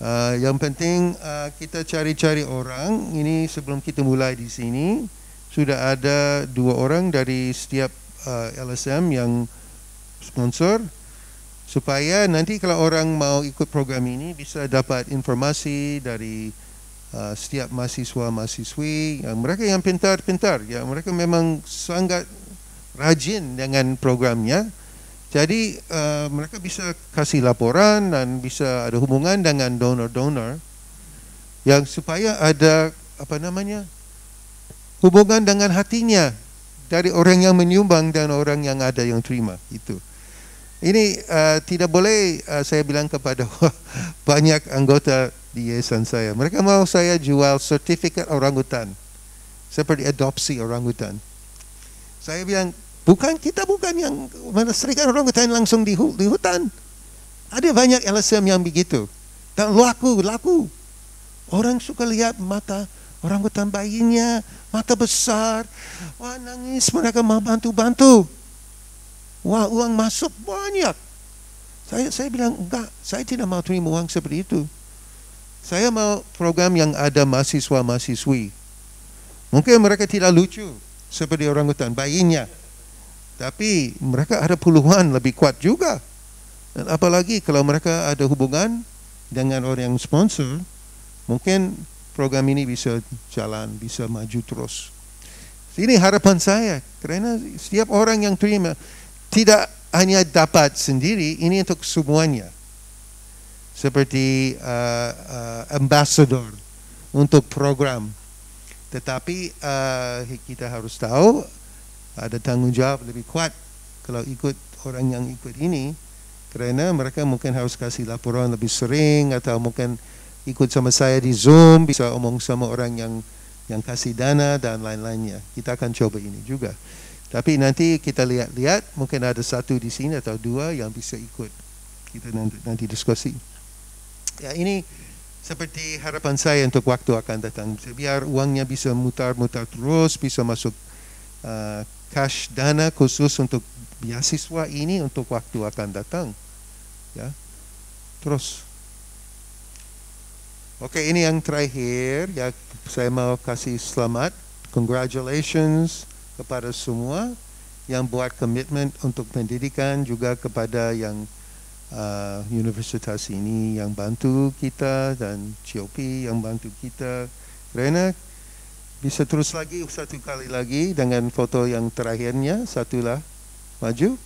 Uh, yang penting uh, kita cari-cari orang, ini sebelum kita mulai di sini, sudah ada dua orang dari setiap uh, eh, LSM yang sponsor, supaya nanti kalau orang mau ikut program ini bisa dapat informasi dari uh, setiap mahasiswa mahasiswi yang mereka yang pintar-pintar ya mereka memang sangat rajin dengan programnya jadi uh, mereka bisa kasih laporan dan bisa ada hubungan dengan donor-donor yang supaya ada apa namanya hubungan dengan hatinya dari orang yang menyumbang dan orang yang ada yang terima itu ini uh, tidak boleh uh, saya bilang kepada banyak anggota di yayasan saya. Mereka mau saya jual sertifikat orangutan seperti adopsi orangutan. Saya bilang bukan kita bukan yang orang orangutan langsung di, di hutan. Ada banyak LSM yang begitu. Dan laku, laku. Orang suka lihat mata orangutan bayinya, mata besar. Wah nangis mereka mau bantu-bantu. Wah uang masuk banyak. Saya, saya bilang enggak, saya tidak mau terima uang seperti itu. Saya mau program yang ada mahasiswa-mahasiswi. Mungkin mereka tidak lucu seperti orang hutan, bayinya. Tapi mereka ada puluhan lebih kuat juga. Dan apalagi kalau mereka ada hubungan dengan orang yang sponsor, mungkin program ini bisa jalan, bisa maju terus. Ini harapan saya, kerana setiap orang yang terima, tidak hanya dapat sendiri, ini untuk semuanya. Seperti uh, uh, ambassador untuk program. Tetapi uh, kita harus tahu ada tanggung jawab lebih kuat kalau ikut orang yang ikut ini kerana mereka mungkin harus kasih laporan lebih sering atau mungkin ikut sama saya di Zoom bisa omong sama orang yang yang kasih dana dan lain-lainnya. Kita akan coba ini juga. Tapi nanti kita lihat-lihat, mungkin ada satu di sini atau dua yang bisa ikut. Kita nanti, nanti diskusi. Ya, ini seperti harapan saya untuk waktu akan datang. Biar uangnya bisa mutar-mutar terus, bisa masuk uh, cash dana khusus untuk beasiswa ini untuk waktu akan datang. Ya. Terus. Oke, ini yang terakhir. Ya, saya mau kasih selamat. Congratulations kepada semua yang buat komitmen untuk pendidikan juga kepada yang uh, universitas ini yang bantu kita dan COP yang bantu kita karena bisa terus lagi satu kali lagi dengan foto yang terakhirnya satulah maju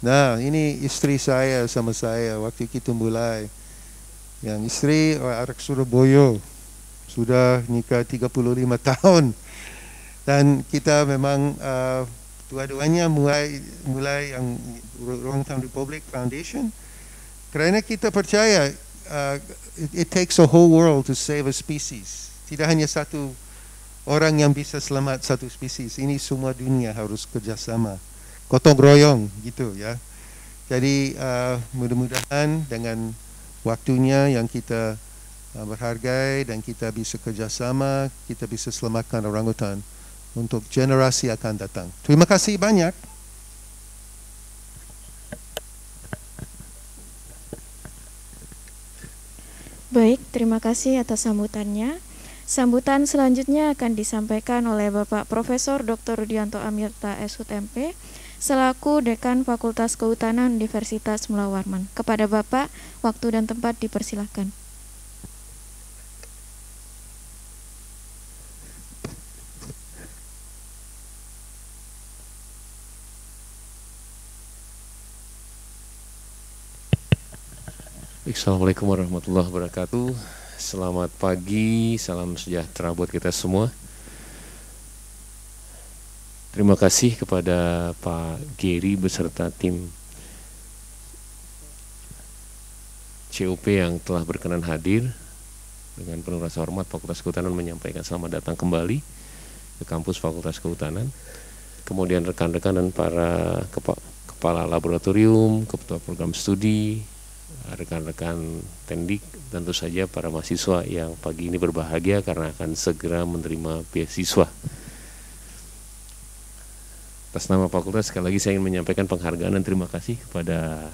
nah ini istri saya sama saya waktu kita mulai yang istri Arak Surabaya sudah nikah 35 tahun dan kita memang uh, dua-duanya mulai mulai yang Ruang Tahun Republik Foundation kerana kita percaya uh, it, it takes a whole world to save a species tidak hanya satu orang yang bisa selamat satu spesies ini semua dunia harus kerjasama gotong royong gitu ya jadi uh, mudah-mudahan dengan waktunya yang kita uh, berhargai dan kita bisa kerjasama kita bisa selamatkan orang hutan untuk generasi akan datang. Terima kasih banyak. Baik, terima kasih atas sambutannya. Sambutan selanjutnya akan disampaikan oleh Bapak Profesor Dr. Rudianto Amirta SUTMP selaku Dekan Fakultas Kehutanan Universitas Mula Warman. Kepada Bapak, waktu dan tempat dipersilahkan. Assalamualaikum warahmatullahi wabarakatuh Selamat pagi, salam sejahtera buat kita semua Terima kasih kepada Pak Geri beserta tim COP yang telah berkenan hadir Dengan penuh rasa hormat Fakultas Kehutanan menyampaikan selamat datang kembali ke kampus Fakultas Kehutanan Kemudian rekan-rekan dan para kepala laboratorium, ketua program studi, rekan-rekan tendik tentu saja para mahasiswa yang pagi ini berbahagia karena akan segera menerima beasiswa atas nama fakultas sekali lagi saya ingin menyampaikan penghargaan dan terima kasih kepada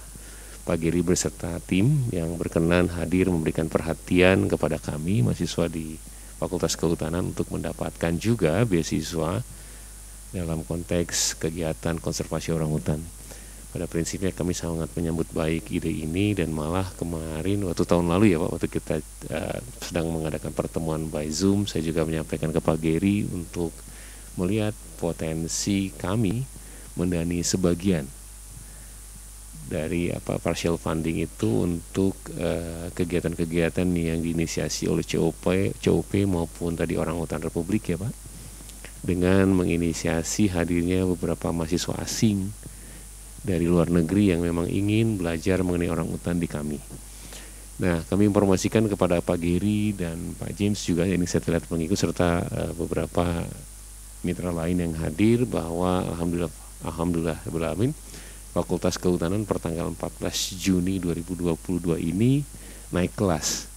Pak Giri beserta tim yang berkenan hadir memberikan perhatian kepada kami mahasiswa di Fakultas Kehutanan untuk mendapatkan juga beasiswa dalam konteks kegiatan konservasi orang hutan pada prinsipnya kami sangat menyambut baik ide ini dan malah kemarin waktu tahun lalu ya Pak waktu kita uh, sedang mengadakan pertemuan by Zoom saya juga menyampaikan ke Pak Geri untuk melihat potensi kami mendani sebagian dari apa partial funding itu untuk eh, kegiatan-kegiatan uh, yang diinisiasi oleh COP, COP maupun tadi orang hutan Republik ya Pak dengan menginisiasi hadirnya beberapa mahasiswa asing dari luar negeri yang memang ingin belajar mengenai orang utan di kami. Nah, kami informasikan kepada Pak Giri dan Pak James juga ini satelit pengikut serta uh, beberapa mitra lain yang hadir bahwa alhamdulillah alhamdulillah beramin, Fakultas Kehutanan pertanggal 14 Juni 2022 ini naik kelas.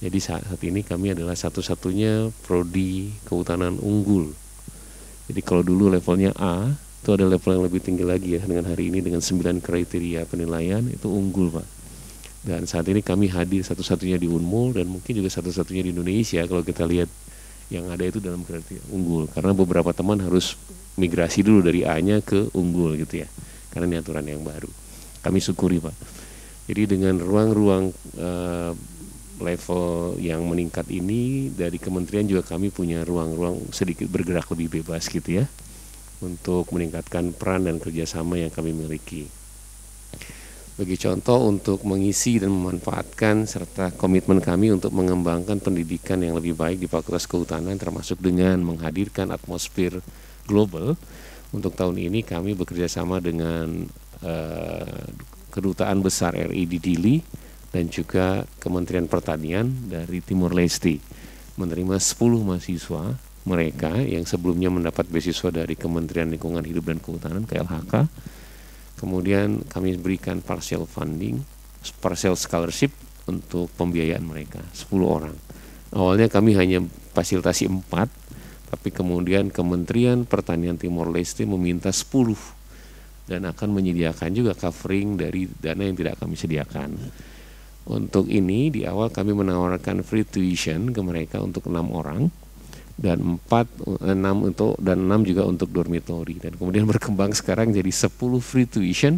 Jadi saat ini kami adalah satu-satunya prodi kehutanan unggul. Jadi kalau dulu levelnya A, itu ada level yang lebih tinggi lagi ya dengan hari ini dengan 9 kriteria penilaian itu unggul pak dan saat ini kami hadir satu-satunya di Unmul dan mungkin juga satu-satunya di Indonesia kalau kita lihat yang ada itu dalam kriteria unggul karena beberapa teman harus migrasi dulu dari A-nya ke unggul gitu ya karena ini aturan yang baru kami syukuri pak jadi dengan ruang-ruang eh, level yang meningkat ini dari kementerian juga kami punya ruang-ruang sedikit bergerak lebih bebas gitu ya untuk meningkatkan peran dan kerjasama yang kami miliki. Bagi contoh untuk mengisi dan memanfaatkan serta komitmen kami untuk mengembangkan pendidikan yang lebih baik di Fakultas Kehutanan termasuk dengan menghadirkan atmosfer global. Untuk tahun ini kami bekerjasama dengan uh, Kedutaan Besar RI di Dili dan juga Kementerian Pertanian dari Timur Leste menerima 10 mahasiswa mereka yang sebelumnya mendapat beasiswa dari Kementerian Lingkungan Hidup dan Kehutanan KLHK. Kemudian kami berikan partial funding, partial scholarship untuk pembiayaan mereka, 10 orang. Awalnya kami hanya fasilitasi 4, tapi kemudian Kementerian Pertanian Timor Leste meminta 10 dan akan menyediakan juga covering dari dana yang tidak kami sediakan. Untuk ini di awal kami menawarkan free tuition ke mereka untuk enam orang dan 4 6 untuk dan 6 juga untuk dormitory dan kemudian berkembang sekarang jadi 10 free tuition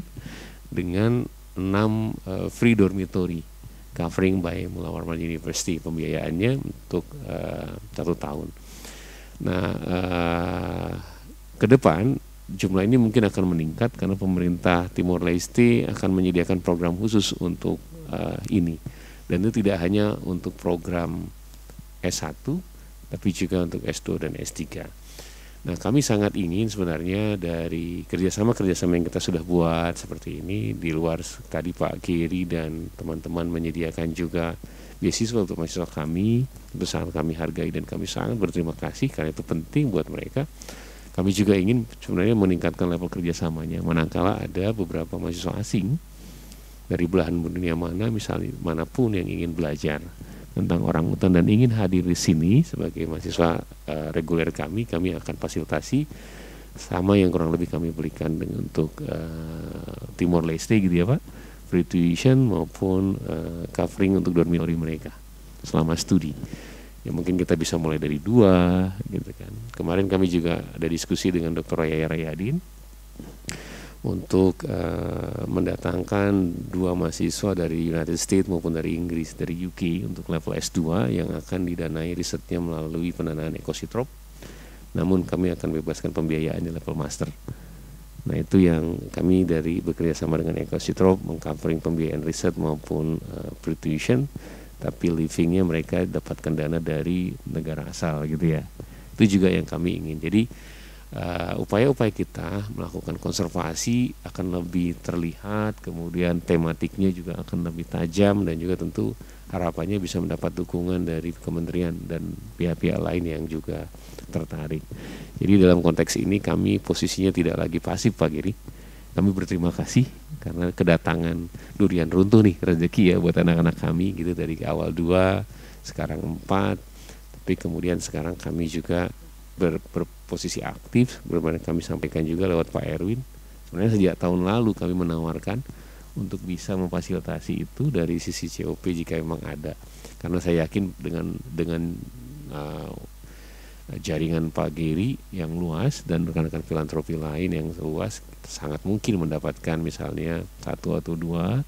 dengan 6 uh, eh, free dormitory covering by Mulawarman University pembiayaannya untuk uh, satu tahun. Nah, uh, ke depan jumlah ini mungkin akan meningkat karena pemerintah Timor Leste akan menyediakan program khusus untuk uh, ini. Dan itu tidak hanya untuk program S1 tapi juga untuk S2 dan S3. Nah, kami sangat ingin sebenarnya dari kerjasama-kerjasama yang kita sudah buat seperti ini di luar tadi Pak Kiri dan teman-teman menyediakan juga beasiswa untuk mahasiswa kami besar kami hargai dan kami sangat berterima kasih karena itu penting buat mereka. Kami juga ingin sebenarnya meningkatkan level kerjasamanya. Manakala ada beberapa mahasiswa asing dari belahan dunia mana misalnya manapun yang ingin belajar tentang orang hutan dan ingin hadir di sini sebagai mahasiswa uh, reguler kami, kami akan fasilitasi sama yang kurang lebih kami berikan dengan untuk uh, Timor Leste gitu ya Pak, free tuition maupun uh, covering untuk dormitori mereka selama studi. Ya mungkin kita bisa mulai dari dua gitu kan. Kemarin kami juga ada diskusi dengan Dr. Raya Rayadin untuk uh, mendatangkan dua mahasiswa dari United States maupun dari Inggris dari UK untuk level S2 yang akan didanai risetnya melalui pendanaan ekositrop. Namun kami akan bebaskan pembiayaan di level master. Nah itu yang kami dari bekerja sama dengan ekositrop mengcovering pembiayaan riset maupun uh, eh, pre-tuition tapi livingnya mereka dapatkan dana dari negara asal gitu ya. Itu juga yang kami ingin. Jadi Eh, upaya-upaya kita melakukan konservasi akan lebih terlihat, kemudian tematiknya juga akan lebih tajam dan juga tentu harapannya bisa mendapat dukungan dari kementerian dan pihak-pihak lain yang juga tertarik. Jadi dalam konteks ini kami posisinya tidak lagi pasif Pak Giri. Kami berterima kasih karena kedatangan durian runtuh nih rezeki ya buat anak-anak kami gitu dari awal dua sekarang empat tapi kemudian sekarang kami juga ber, berposisi aktif berbagai kami sampaikan juga lewat Pak Erwin sebenarnya sejak tahun lalu kami menawarkan untuk bisa memfasilitasi itu dari sisi COP jika memang ada karena saya yakin dengan dengan uh, jaringan Pak Giri yang luas dan rekan-rekan filantropi lain yang luas sangat mungkin mendapatkan misalnya satu atau dua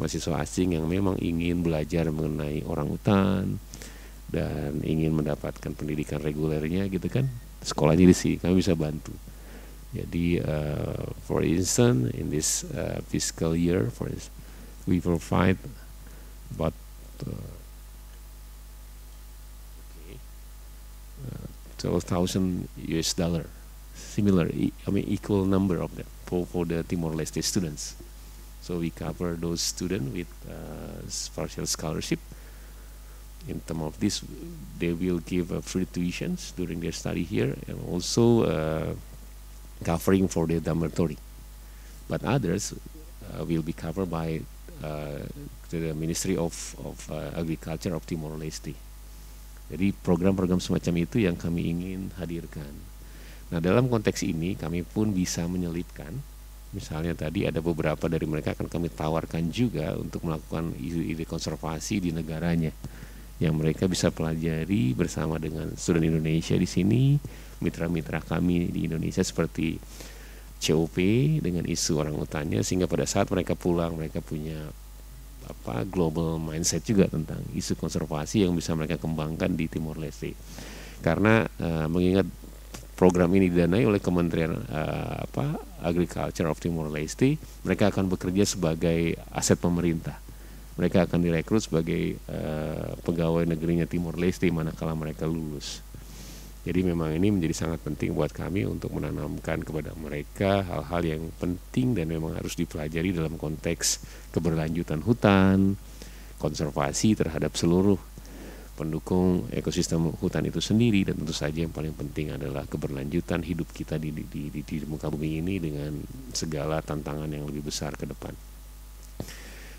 mahasiswa asing yang memang ingin belajar mengenai orang hutan dan ingin mendapatkan pendidikan regulernya gitu kan sekolahnya di sini kami bisa bantu jadi uh, for instance in this uh, fiscal year for instance, we provide about eh, twelve thousand US dollar similar e, I mean equal number of them for, for the Timor Leste students so we cover those students with uh, partial scholarship in terms of this, they will give uh, free tuitions during their study here and also uh, covering for their dormitory. But others uh, will be covered by uh, the Ministry of, of uh, Agriculture of Timor Leste. Jadi program-program semacam itu yang kami ingin hadirkan. Nah dalam konteks ini kami pun bisa menyelipkan misalnya tadi ada beberapa dari mereka akan kami tawarkan juga untuk melakukan ide-ide konservasi di negaranya yang mereka bisa pelajari bersama dengan student Indonesia di sini, mitra-mitra kami di Indonesia seperti COP dengan isu orang utannya sehingga pada saat mereka pulang mereka punya apa global mindset juga tentang isu konservasi yang bisa mereka kembangkan di Timor Leste. Karena uh, mengingat program ini didanai oleh Kementerian uh, apa Agriculture of Timor Leste, mereka akan bekerja sebagai aset pemerintah mereka akan direkrut sebagai uh, pegawai negerinya Timor Leste manakala mereka lulus. Jadi memang ini menjadi sangat penting buat kami untuk menanamkan kepada mereka hal-hal yang penting dan memang harus dipelajari dalam konteks keberlanjutan hutan, konservasi terhadap seluruh pendukung ekosistem hutan itu sendiri dan tentu saja yang paling penting adalah keberlanjutan hidup kita di di di, di muka bumi ini dengan segala tantangan yang lebih besar ke depan.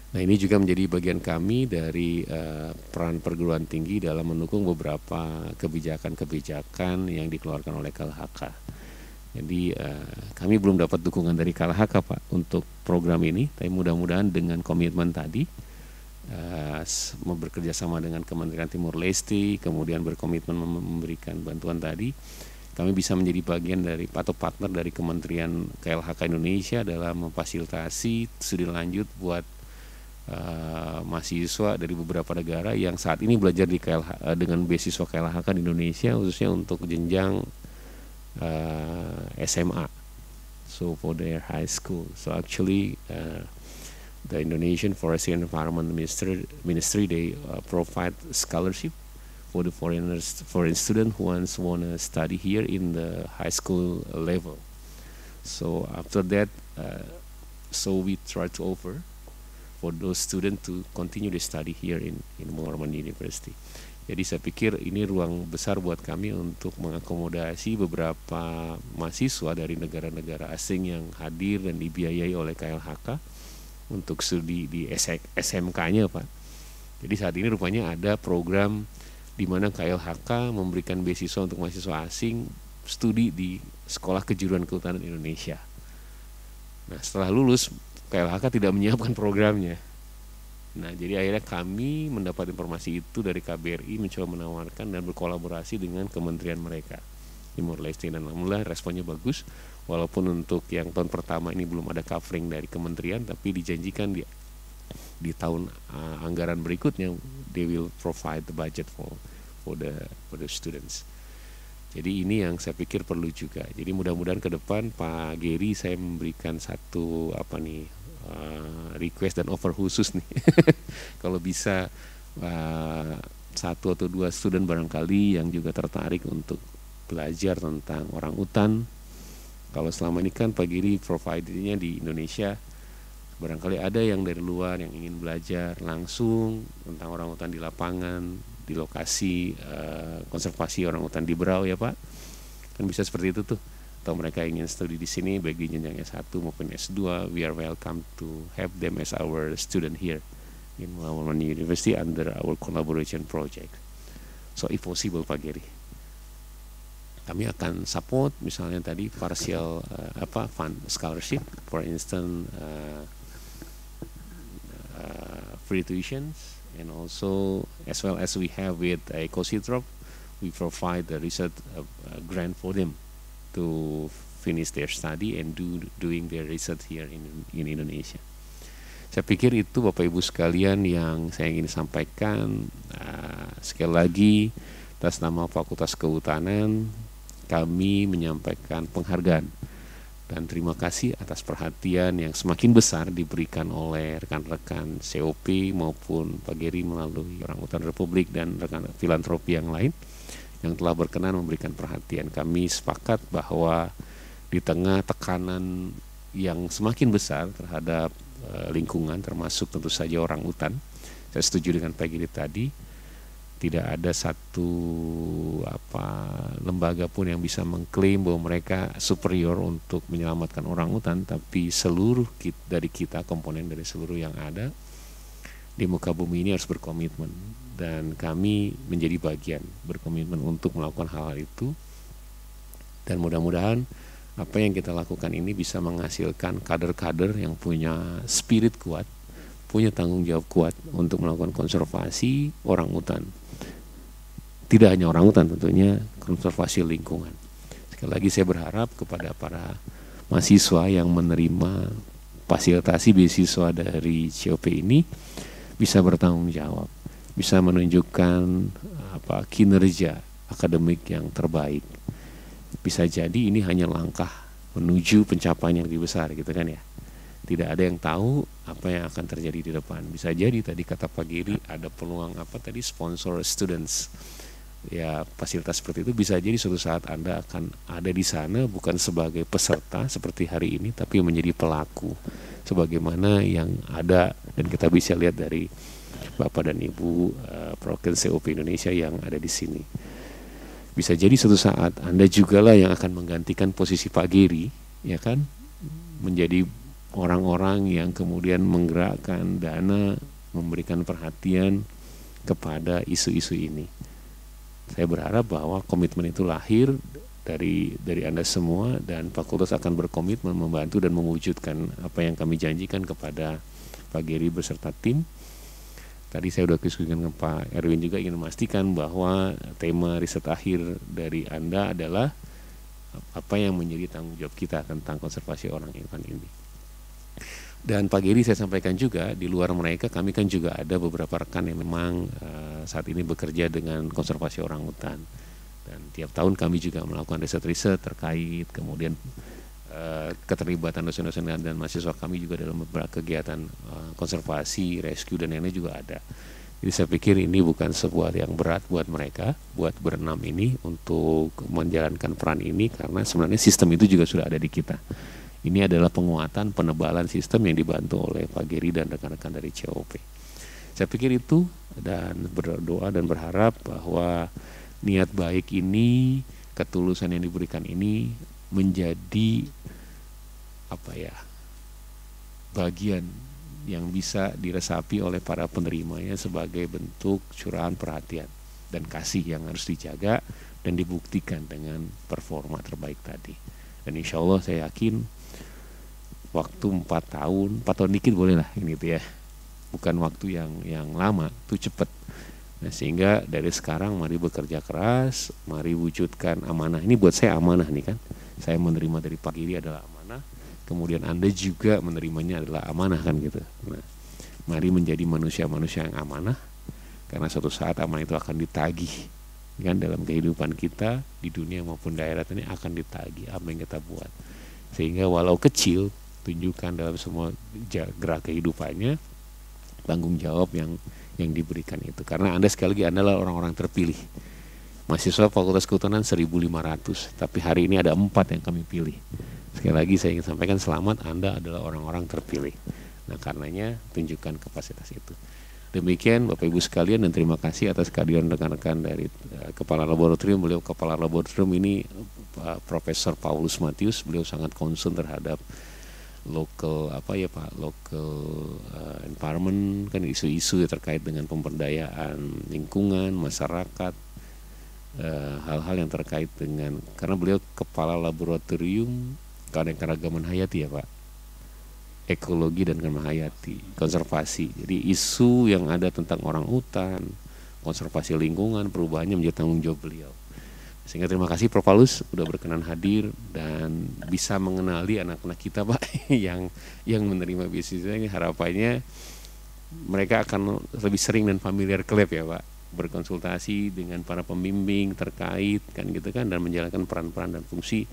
Nah ini juga menjadi bagian kami dari uh, peran perguruan tinggi dalam mendukung beberapa kebijakan-kebijakan yang dikeluarkan oleh KLHK. Jadi uh, kami belum dapat dukungan dari KLHK Pak untuk program ini, tapi mudah-mudahan dengan komitmen tadi eh, uh, bekerja sama dengan Kementerian Timur Leste, kemudian berkomitmen memberikan bantuan tadi, kami bisa menjadi bagian dari atau partner dari Kementerian KLHK Indonesia dalam memfasilitasi studi lanjut buat Eh, mahasiswa dari beberapa negara yang saat ini belajar di KLH eh, dengan beasiswa KLHK kan di Indonesia khususnya untuk jenjang uh, eh, SMA so for their high school so actually uh, the Indonesian Forestry and Environment Ministry Ministry they uh, provide scholarship for the foreigners foreign student who wants wanna study here in the high school level. So after that, uh, so we try to offer for those students to continue their study here in in Mormon University. Jadi saya pikir ini ruang besar buat kami untuk mengakomodasi beberapa mahasiswa dari negara-negara asing yang hadir dan dibiayai oleh KLHK untuk studi di SMK-nya Pak. Jadi saat ini rupanya ada program di mana KLHK memberikan beasiswa untuk mahasiswa asing studi di Sekolah Kejuruan Kehutanan Indonesia. Nah setelah lulus Klhk tidak menyiapkan programnya. Nah, jadi akhirnya kami mendapat informasi itu dari KBRI mencoba menawarkan dan berkolaborasi dengan kementerian mereka. Timur Leste dan alhamdulillah responnya bagus. Walaupun untuk yang tahun pertama ini belum ada covering dari kementerian tapi dijanjikan di di tahun uh, anggaran berikutnya they will provide the budget for for the for the students. Jadi ini yang saya pikir perlu juga. Jadi mudah-mudahan ke depan Pak Gery saya memberikan satu apa nih Eh, request dan offer khusus nih kalau bisa uh, satu atau dua student barangkali yang juga tertarik untuk belajar tentang orang utan. kalau selama ini kan pagi ini providernya di Indonesia barangkali ada yang dari luar yang ingin belajar langsung tentang orang utan di lapangan di lokasi uh, konservasi orang utan di Berau ya Pak kan bisa seperti itu tuh atau mereka ingin studi di sini baik di jenjang S1 maupun S2 we are welcome to have them as our student here in Mulawarman University under our collaboration project so if possible Pak Geri kami akan support misalnya tadi partial uh, apa fund scholarship for instance uh, uh, free tuition and also as well as we have with uh, we provide the research uh, uh, grant for them to finish their study and do doing their research here in, in Indonesia. Saya pikir itu Bapak Ibu sekalian yang saya ingin sampaikan. Uh, sekali lagi atas nama Fakultas Kehutanan kami menyampaikan penghargaan dan terima kasih atas perhatian yang semakin besar diberikan oleh rekan-rekan COP maupun Pak Geri melalui Orang Hutan Republik dan rekan filantropi yang lain yang telah berkenan memberikan perhatian. Kami sepakat bahwa di tengah tekanan yang semakin besar terhadap eh, lingkungan termasuk tentu saja orang hutan. Saya setuju dengan Pak Giri tadi tidak ada satu apa lembaga pun yang bisa mengklaim bahwa mereka superior untuk menyelamatkan orang hutan tapi seluruh kita, dari kita komponen dari seluruh yang ada di muka bumi ini harus berkomitmen dan kami menjadi bagian berkomitmen untuk melakukan hal-hal itu dan mudah-mudahan apa yang kita lakukan ini bisa menghasilkan kader-kader yang punya spirit kuat, punya tanggung jawab kuat untuk melakukan konservasi orang hutan. Tidak hanya orang hutan tentunya, konservasi lingkungan. Sekali lagi saya berharap kepada para mahasiswa yang menerima fasilitasi beasiswa dari COP ini bisa bertanggung jawab, bisa menunjukkan apa kinerja akademik yang terbaik. Bisa jadi ini hanya langkah menuju pencapaian yang lebih besar gitu kan ya. Tidak ada yang tahu apa yang akan terjadi di depan. Bisa jadi tadi kata Pak Giri ada peluang apa tadi sponsor students ya fasilitas seperti itu bisa jadi suatu saat Anda akan ada di sana bukan sebagai peserta seperti hari ini tapi menjadi pelaku sebagaimana yang ada dan kita bisa lihat dari Bapak dan Ibu uh, eh, Proken COP Indonesia yang ada di sini. Bisa jadi suatu saat Anda juga lah yang akan menggantikan posisi Pak Giri, ya kan? Menjadi orang-orang yang kemudian menggerakkan dana, memberikan perhatian kepada isu-isu ini saya berharap bahwa komitmen itu lahir dari dari Anda semua dan fakultas akan berkomitmen membantu dan mewujudkan apa yang kami janjikan kepada Pak Giri beserta tim. Tadi saya sudah diskusikan dengan Pak Erwin juga ingin memastikan bahwa tema riset akhir dari Anda adalah apa yang menjadi tanggung jawab kita tentang konservasi orang hutan ini. Dan Pak ini saya sampaikan juga di luar mereka kami kan juga ada beberapa rekan yang memang uh, saat ini bekerja dengan konservasi orang hutan. Dan tiap tahun kami juga melakukan riset-riset terkait kemudian uh, keterlibatan dosen-dosen dan mahasiswa kami juga dalam beberapa kegiatan uh, konservasi, rescue dan lainnya juga ada. Jadi saya pikir ini bukan sebuah yang berat buat mereka, buat berenam ini untuk menjalankan peran ini karena sebenarnya sistem itu juga sudah ada di kita ini adalah penguatan penebalan sistem yang dibantu oleh Pak Giri dan rekan-rekan dari COP. Saya pikir itu dan berdoa dan berharap bahwa niat baik ini, ketulusan yang diberikan ini menjadi apa ya? bagian yang bisa diresapi oleh para penerimanya sebagai bentuk curahan perhatian dan kasih yang harus dijaga dan dibuktikan dengan performa terbaik tadi. Dan insya Allah saya yakin waktu empat tahun empat tahun dikit boleh lah ini gitu ya bukan waktu yang yang lama itu cepet nah sehingga dari sekarang mari bekerja keras mari wujudkan amanah ini buat saya amanah nih kan saya menerima dari Pak Giri adalah amanah kemudian Anda juga menerimanya adalah amanah kan gitu nah mari menjadi manusia-manusia yang amanah karena suatu saat amanah itu akan ditagih kan dalam kehidupan kita di dunia maupun daerah ini akan ditagih apa yang kita buat sehingga walau kecil tunjukkan dalam semua gerak kehidupannya tanggung jawab yang yang diberikan itu karena anda sekali lagi adalah orang-orang terpilih mahasiswa Fakultas Kehutanan 1500 tapi hari ini ada empat yang kami pilih sekali lagi saya ingin sampaikan selamat anda adalah orang-orang terpilih nah karenanya tunjukkan kapasitas itu Demikian Bapak Ibu sekalian dan terima kasih atas kehadiran rekan-rekan dari eh, Kepala Laboratorium. Beliau Kepala Laboratorium ini eh, Profesor Paulus Matius, beliau sangat concern terhadap local apa ya pak local uh, environment kan isu-isu ya terkait dengan pemberdayaan lingkungan masyarakat eh, hal-hal uh, yang terkait dengan karena beliau kepala laboratorium keanekaragaman hayati ya pak ekologi dan hayati konservasi jadi isu yang ada tentang orang hutan konservasi lingkungan perubahannya menjadi tanggung jawab beliau sehingga terima kasih Prof. Alus udah berkenan hadir dan bisa mengenali anak-anak kita Pak yang yang menerima beasiswa ini harapannya mereka akan lebih sering dan familiar ke lab ya Pak berkonsultasi dengan para pembimbing terkait kan gitu kan dan menjalankan peran-peran dan fungsi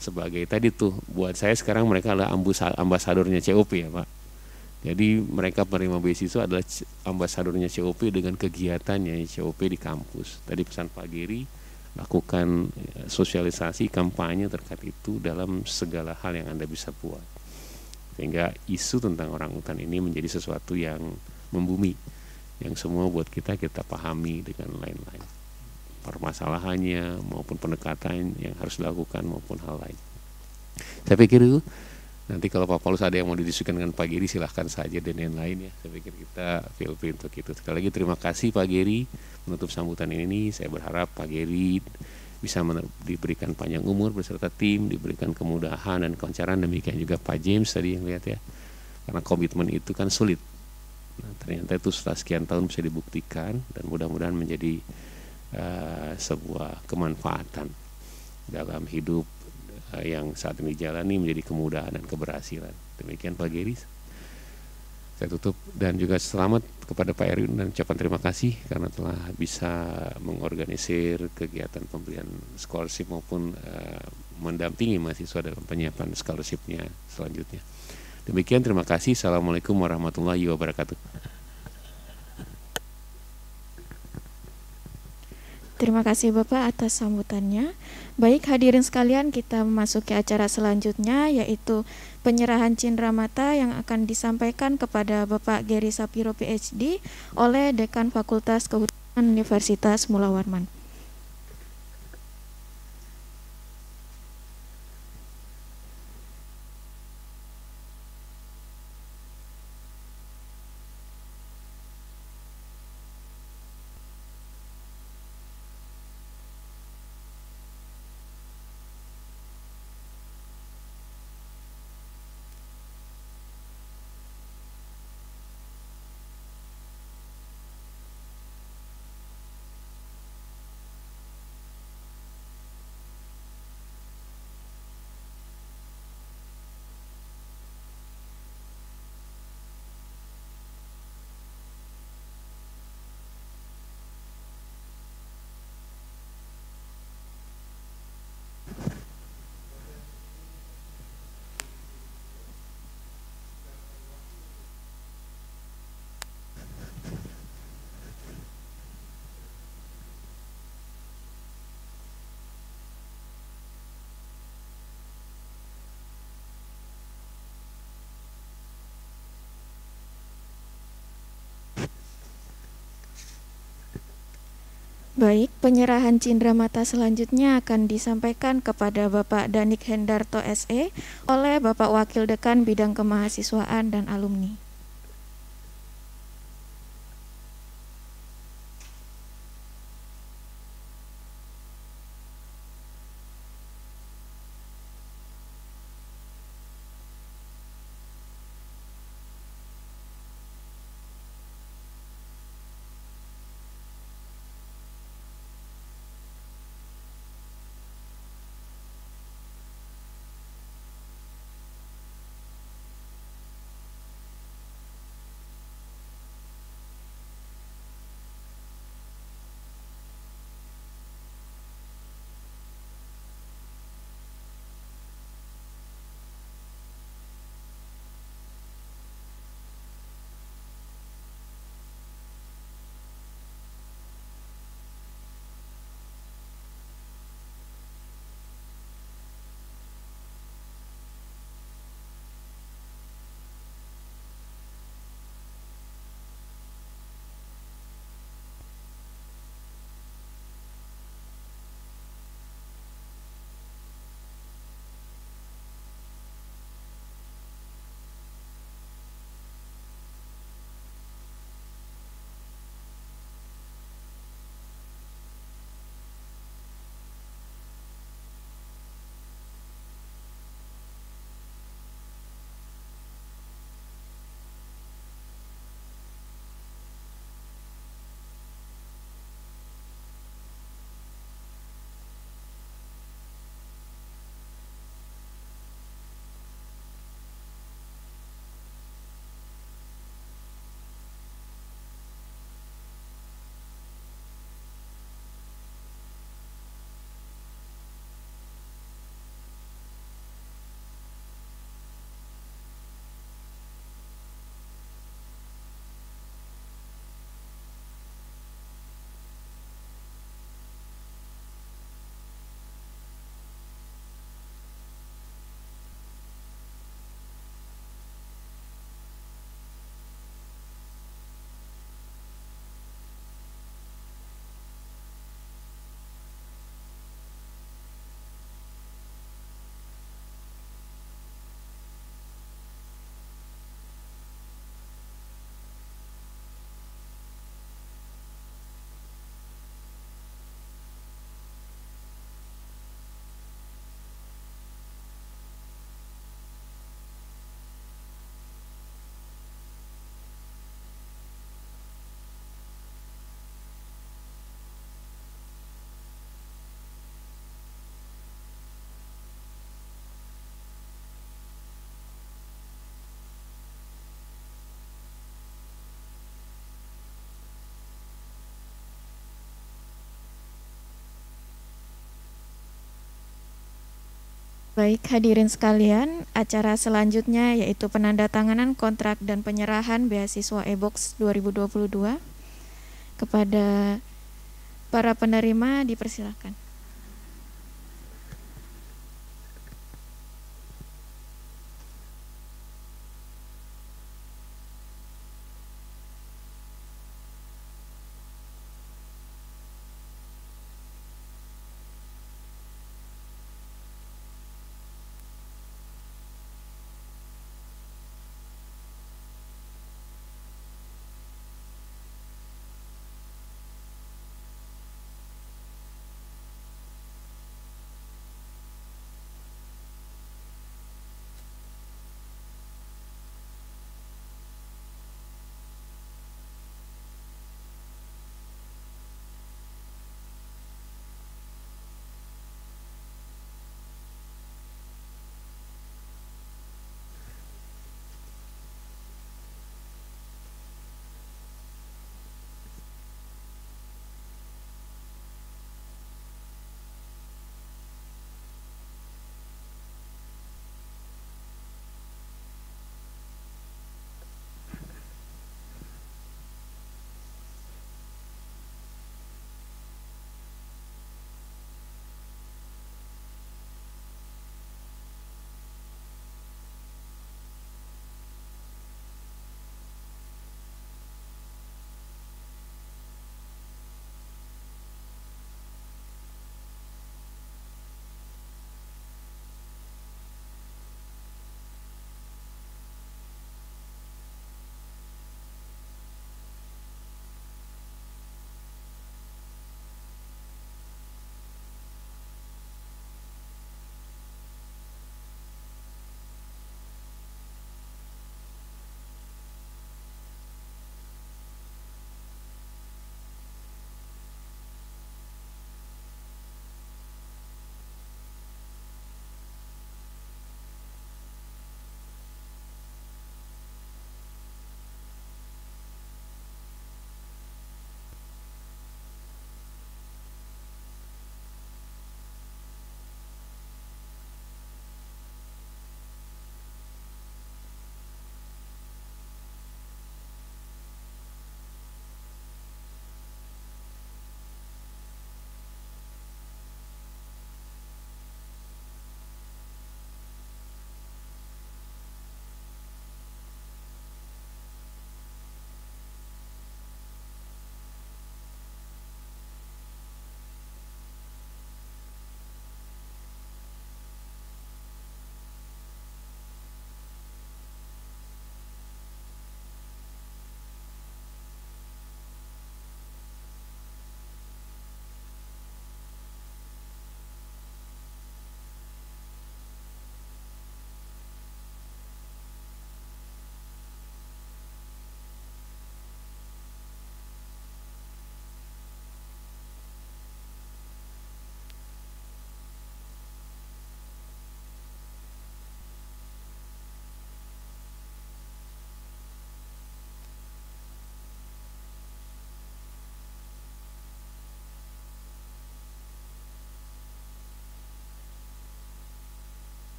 sebagai tadi tuh buat saya sekarang mereka adalah ambasadornya COP ya Pak jadi mereka penerima beasiswa adalah ambasadornya COP dengan kegiatannya COP di kampus. Tadi pesan Pak Giri, lakukan eh, sosialisasi kampanye terkait itu dalam segala hal yang Anda bisa buat. Sehingga isu tentang orang hutan ini menjadi sesuatu yang membumi yang semua buat kita kita pahami dengan lain-lain. Permasalahannya maupun pendekatan yang harus dilakukan maupun hal lain. Saya pikir itu Nanti kalau Pak Paulus ada yang mau didiskusikan dengan Pak Giri silahkan saja dan yang lain ya. Saya pikir kita feel free untuk itu. Sekali lagi terima kasih Pak Giri menutup sambutan ini. Saya berharap Pak Giri bisa diberikan panjang umur beserta tim, diberikan kemudahan dan kelancaran demikian juga Pak James tadi yang lihat ya. Karena komitmen itu kan sulit. Nah, ternyata itu setelah sekian tahun bisa dibuktikan dan mudah-mudahan menjadi uh, sebuah kemanfaatan dalam hidup Eh, yang saat ini jalani menjadi kemudahan dan keberhasilan. Demikian Pak Geris. Saya tutup dan juga selamat kepada Pak Erwin dan ucapan terima kasih karena telah bisa mengorganisir kegiatan pemberian scholarship maupun uh, mendampingi mahasiswa dalam penyiapan scholarshipnya selanjutnya. Demikian terima kasih. Assalamualaikum warahmatullahi wabarakatuh. Terima kasih Bapak atas sambutannya. Baik hadirin sekalian, kita memasuki acara selanjutnya yaitu penyerahan cindera mata yang akan disampaikan kepada Bapak Geri Sapiro PhD oleh Dekan Fakultas Kehutanan Universitas Mula Warman. Baik, penyerahan cindera mata selanjutnya akan disampaikan kepada Bapak Danik Hendarto SE oleh Bapak Wakil Dekan Bidang Kemahasiswaan dan Alumni. Baik, hadirin sekalian, acara selanjutnya yaitu penandatanganan kontrak dan penyerahan beasiswa ebox 2022 kepada para penerima dipersilakan.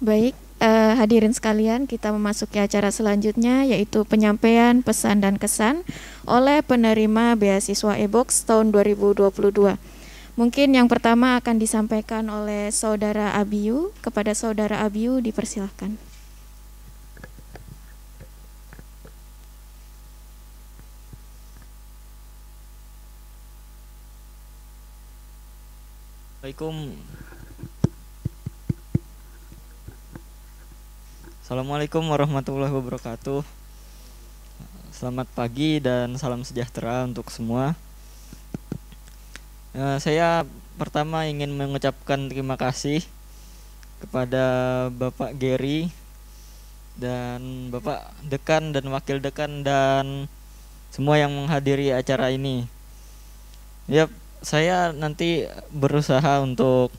Baik, uh, hadirin sekalian, kita memasuki acara selanjutnya yaitu penyampaian pesan dan kesan oleh penerima beasiswa e-box tahun 2022. Mungkin yang pertama akan disampaikan oleh Saudara Abiu. Kepada Saudara Abiu dipersilahkan. Assalamualaikum Assalamualaikum warahmatullahi wabarakatuh. Selamat pagi dan salam sejahtera untuk semua. Uh, saya pertama ingin mengucapkan terima kasih kepada Bapak Gary dan Bapak Dekan dan Wakil Dekan dan semua yang menghadiri acara ini. Yap, saya nanti berusaha untuk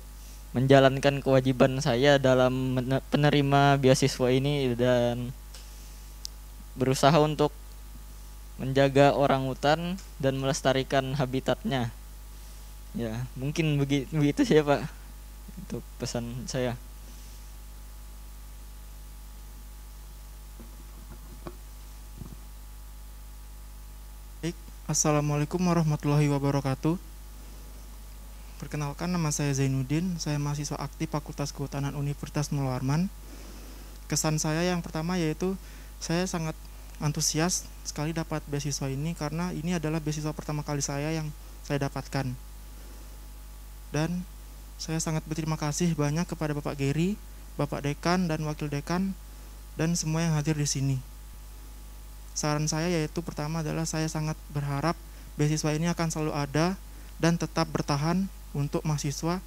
menjalankan kewajiban saya dalam penerima beasiswa ini dan berusaha untuk menjaga orang hutan dan melestarikan habitatnya. Ya, mungkin begitu begitu sih ya, Pak. Untuk pesan saya. Assalamualaikum warahmatullahi wabarakatuh. Perkenalkan nama saya Zainuddin, saya mahasiswa aktif Fakultas Kehutanan Universitas Nulwarman. Kesan saya yang pertama yaitu saya sangat antusias sekali dapat beasiswa ini karena ini adalah beasiswa pertama kali saya yang saya dapatkan. Dan saya sangat berterima kasih banyak kepada Bapak Gery, Bapak Dekan dan Wakil Dekan dan semua yang hadir di sini. Saran saya yaitu pertama adalah saya sangat berharap beasiswa ini akan selalu ada dan tetap bertahan untuk mahasiswa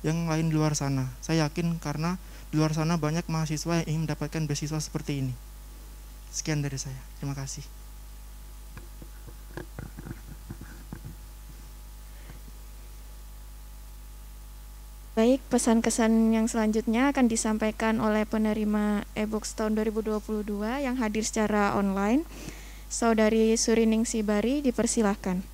yang lain di luar sana. Saya yakin karena di luar sana banyak mahasiswa yang ingin mendapatkan beasiswa seperti ini. Sekian dari saya. Terima kasih. Baik, pesan kesan yang selanjutnya akan disampaikan oleh penerima e-books tahun 2022 yang hadir secara online. Saudari Surining Sibari dipersilahkan.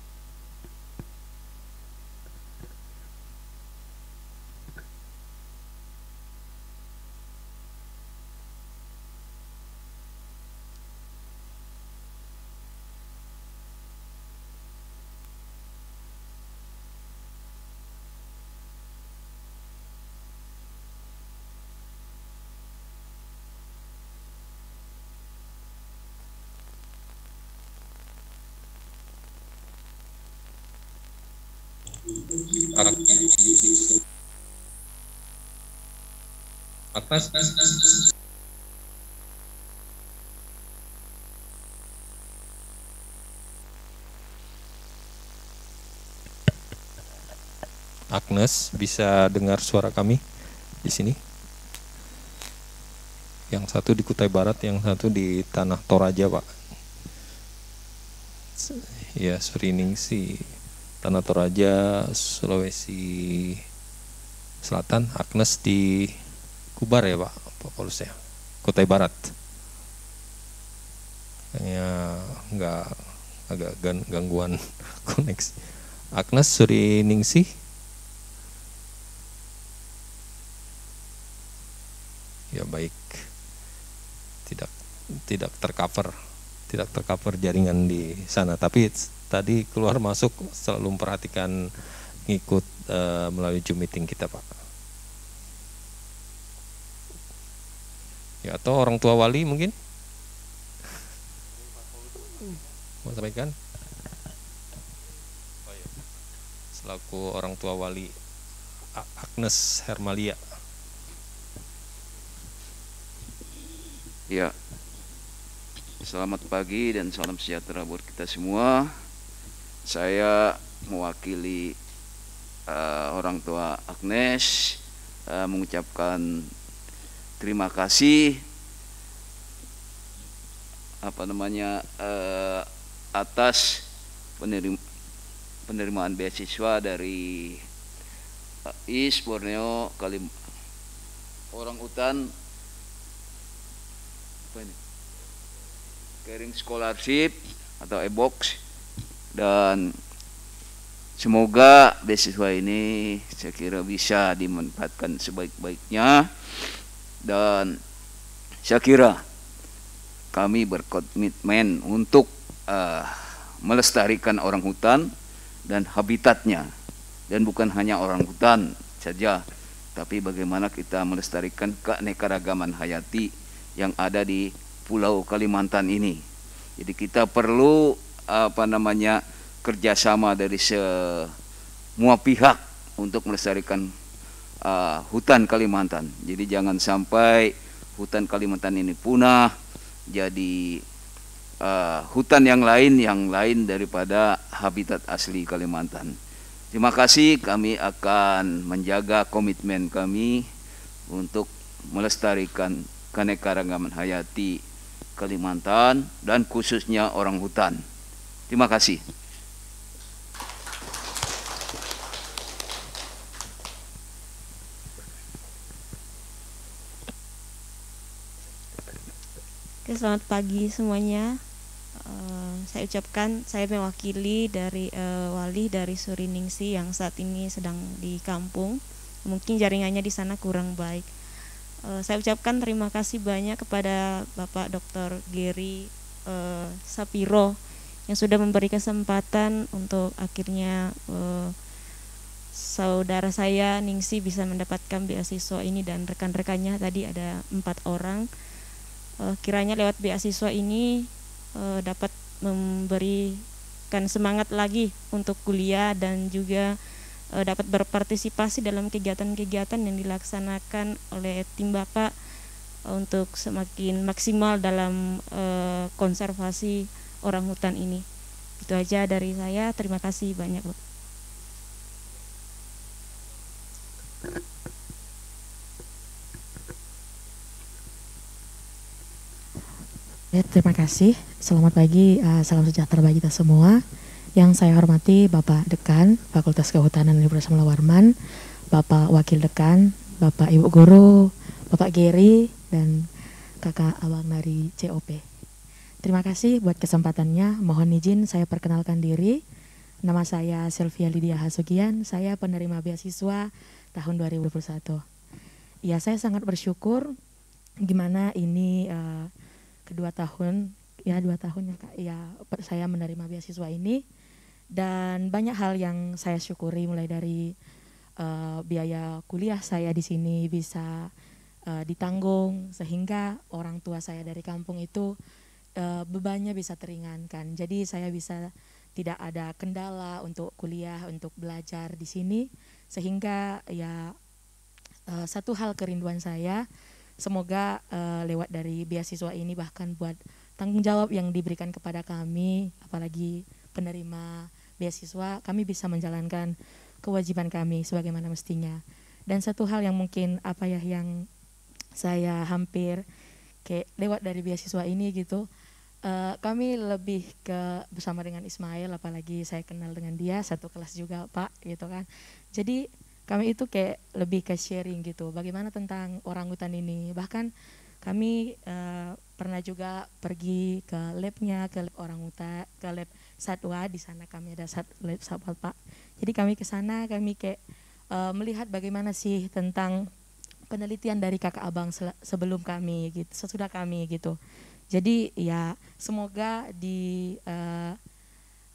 Agnes bisa dengar suara kami di sini. Yang satu di Kutai Barat, yang satu di Tanah Toraja, Pak. Ya, sih. Tanah Toraja, Sulawesi Selatan. Agnes di Kubar ya Pak, Pak Paulus ya, Kutai Barat. Kayaknya nggak agak gangguan koneksi. Agnes Suri Ningsih. Ya baik. Tidak tidak tercover, tidak tercover jaringan di sana. Tapi tadi keluar masuk selalu memperhatikan ngikut uh, melalui Zoom meeting kita, Pak. ya atau orang tua wali mungkin mau sampaikan selaku orang tua wali Agnes Hermalia ya selamat pagi dan salam sejahtera buat kita semua saya mewakili uh, orang tua Agnes uh, mengucapkan terima kasih apa namanya eh, atas penerima, penerimaan beasiswa dari eh, IS Borneo Kalim orang hutan apa ini Kering Scholarship atau e-box dan semoga beasiswa ini saya kira bisa dimanfaatkan sebaik-baiknya dan saya kira kami berkomitmen untuk uh, melestarikan orang hutan dan habitatnya dan bukan hanya orang hutan saja tapi bagaimana kita melestarikan keanekaragaman hayati yang ada di Pulau Kalimantan ini. Jadi kita perlu apa namanya kerjasama dari semua pihak untuk melestarikan uh, hutan Kalimantan. Jadi jangan sampai hutan Kalimantan ini punah jadi uh, hutan yang lain yang lain daripada habitat asli Kalimantan. Terima kasih kami akan menjaga komitmen kami untuk melestarikan keanekaragaman hayati Kalimantan dan khususnya orang hutan. Terima kasih. Oke, selamat pagi semuanya. Uh, saya ucapkan saya mewakili dari uh, wali dari Suriningsi yang saat ini sedang di kampung. Mungkin jaringannya di sana kurang baik. Uh, saya ucapkan terima kasih banyak kepada Bapak Dr. Giri uh, Sapiro yang sudah memberi kesempatan untuk akhirnya uh, saudara saya Ningsi bisa mendapatkan beasiswa ini dan rekan-rekannya tadi ada empat orang Eh, kiranya lewat beasiswa ini eh, dapat memberikan semangat lagi untuk kuliah dan juga eh, dapat berpartisipasi dalam kegiatan-kegiatan yang dilaksanakan oleh tim Bapak untuk semakin maksimal dalam konservasi orang hutan ini. Itu aja dari saya. Terima kasih banyak, Bu. Ya, terima kasih. Selamat pagi, uh, salam sejahtera bagi kita semua. Yang saya hormati Bapak Dekan Fakultas Kehutanan Universitas Mula Bapak Wakil Dekan, Bapak Ibu Guru, Bapak Giri dan Kakak Abang dari COP. Terima kasih buat kesempatannya. Mohon izin saya perkenalkan diri. Nama saya Sylvia Lydia Hasugian, saya penerima beasiswa tahun 2021. Ya, saya sangat bersyukur gimana ini uh, kedua tahun ya dua tahun ya, kak ya saya menerima beasiswa ini dan banyak hal yang saya syukuri mulai dari uh, biaya kuliah saya di sini bisa uh, ditanggung sehingga orang tua saya dari kampung itu uh, bebannya bisa teringankan jadi saya bisa tidak ada kendala untuk kuliah untuk belajar di sini sehingga ya uh, satu hal kerinduan saya semoga uh, lewat dari beasiswa ini bahkan buat tanggung jawab yang diberikan kepada kami apalagi penerima beasiswa kami bisa menjalankan kewajiban kami sebagaimana mestinya dan satu hal yang mungkin apa ya yang saya hampir kayak lewat dari beasiswa ini gitu uh, kami lebih ke bersama dengan Ismail apalagi saya kenal dengan dia satu kelas juga Pak gitu kan jadi kami itu kayak lebih ke sharing gitu bagaimana tentang orang hutan ini bahkan kami uh, pernah juga pergi ke labnya ke lab orang hutan ke lab satwa di sana kami ada sat lab satwa pak jadi kami ke sana kami kayak uh, melihat bagaimana sih tentang penelitian dari kakak abang sebelum kami gitu sesudah kami gitu jadi ya semoga di uh,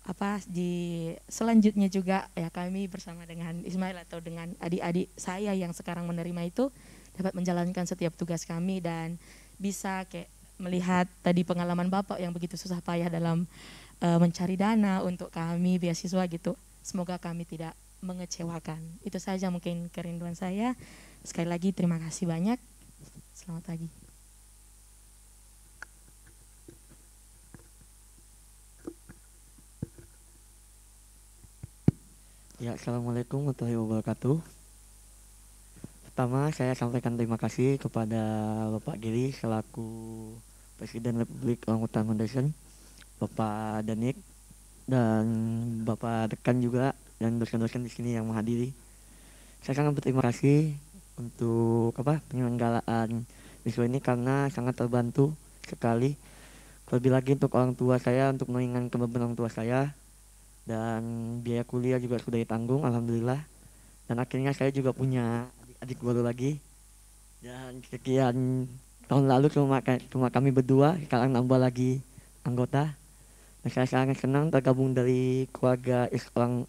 apa di selanjutnya juga ya kami bersama dengan Ismail atau dengan adik-adik saya yang sekarang menerima itu dapat menjalankan setiap tugas kami dan bisa kayak melihat tadi pengalaman Bapak yang begitu susah payah dalam uh, mencari dana untuk kami beasiswa gitu. Semoga kami tidak mengecewakan. Itu saja mungkin kerinduan saya. Sekali lagi terima kasih banyak. Selamat pagi. Ya, Assalamualaikum warahmatullahi wabarakatuh. Pertama, saya sampaikan terima kasih kepada Bapak Giri selaku Presiden Republik Utan Foundation, Bapak Danik, dan Bapak Dekan juga, dan dosen-dosen di sini yang menghadiri. Saya sangat berterima kasih untuk apa penyelenggaraan siswa ini karena sangat terbantu sekali. Lebih lagi untuk orang tua saya, untuk mengingat kebebasan orang tua saya, dan biaya kuliah juga sudah ditanggung alhamdulillah dan akhirnya saya juga punya adik, baru lagi dan sekian tahun lalu cuma cuma kami berdua sekarang nambah lagi anggota dan saya sangat senang tergabung dari keluarga is orang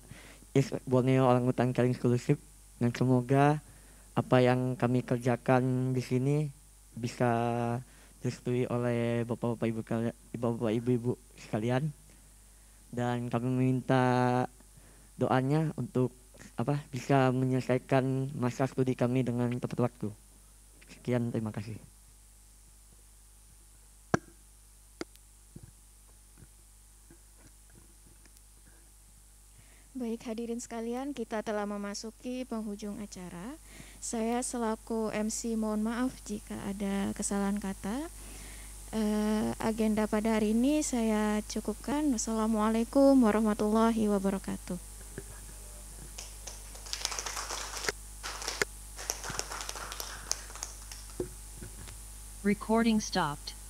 is Borneo orang hutan kering Scholarship dan semoga apa yang kami kerjakan di sini bisa disetujui oleh bapak-bapak ibu-ibu sekalian dan kami meminta doanya untuk apa bisa menyelesaikan masa studi kami dengan tepat waktu. Sekian, terima kasih. Baik hadirin sekalian, kita telah memasuki penghujung acara. Saya selaku MC mohon maaf jika ada kesalahan kata uh, agenda pada hari ini saya cukupkan. Wassalamualaikum warahmatullahi wabarakatuh. Recording stopped.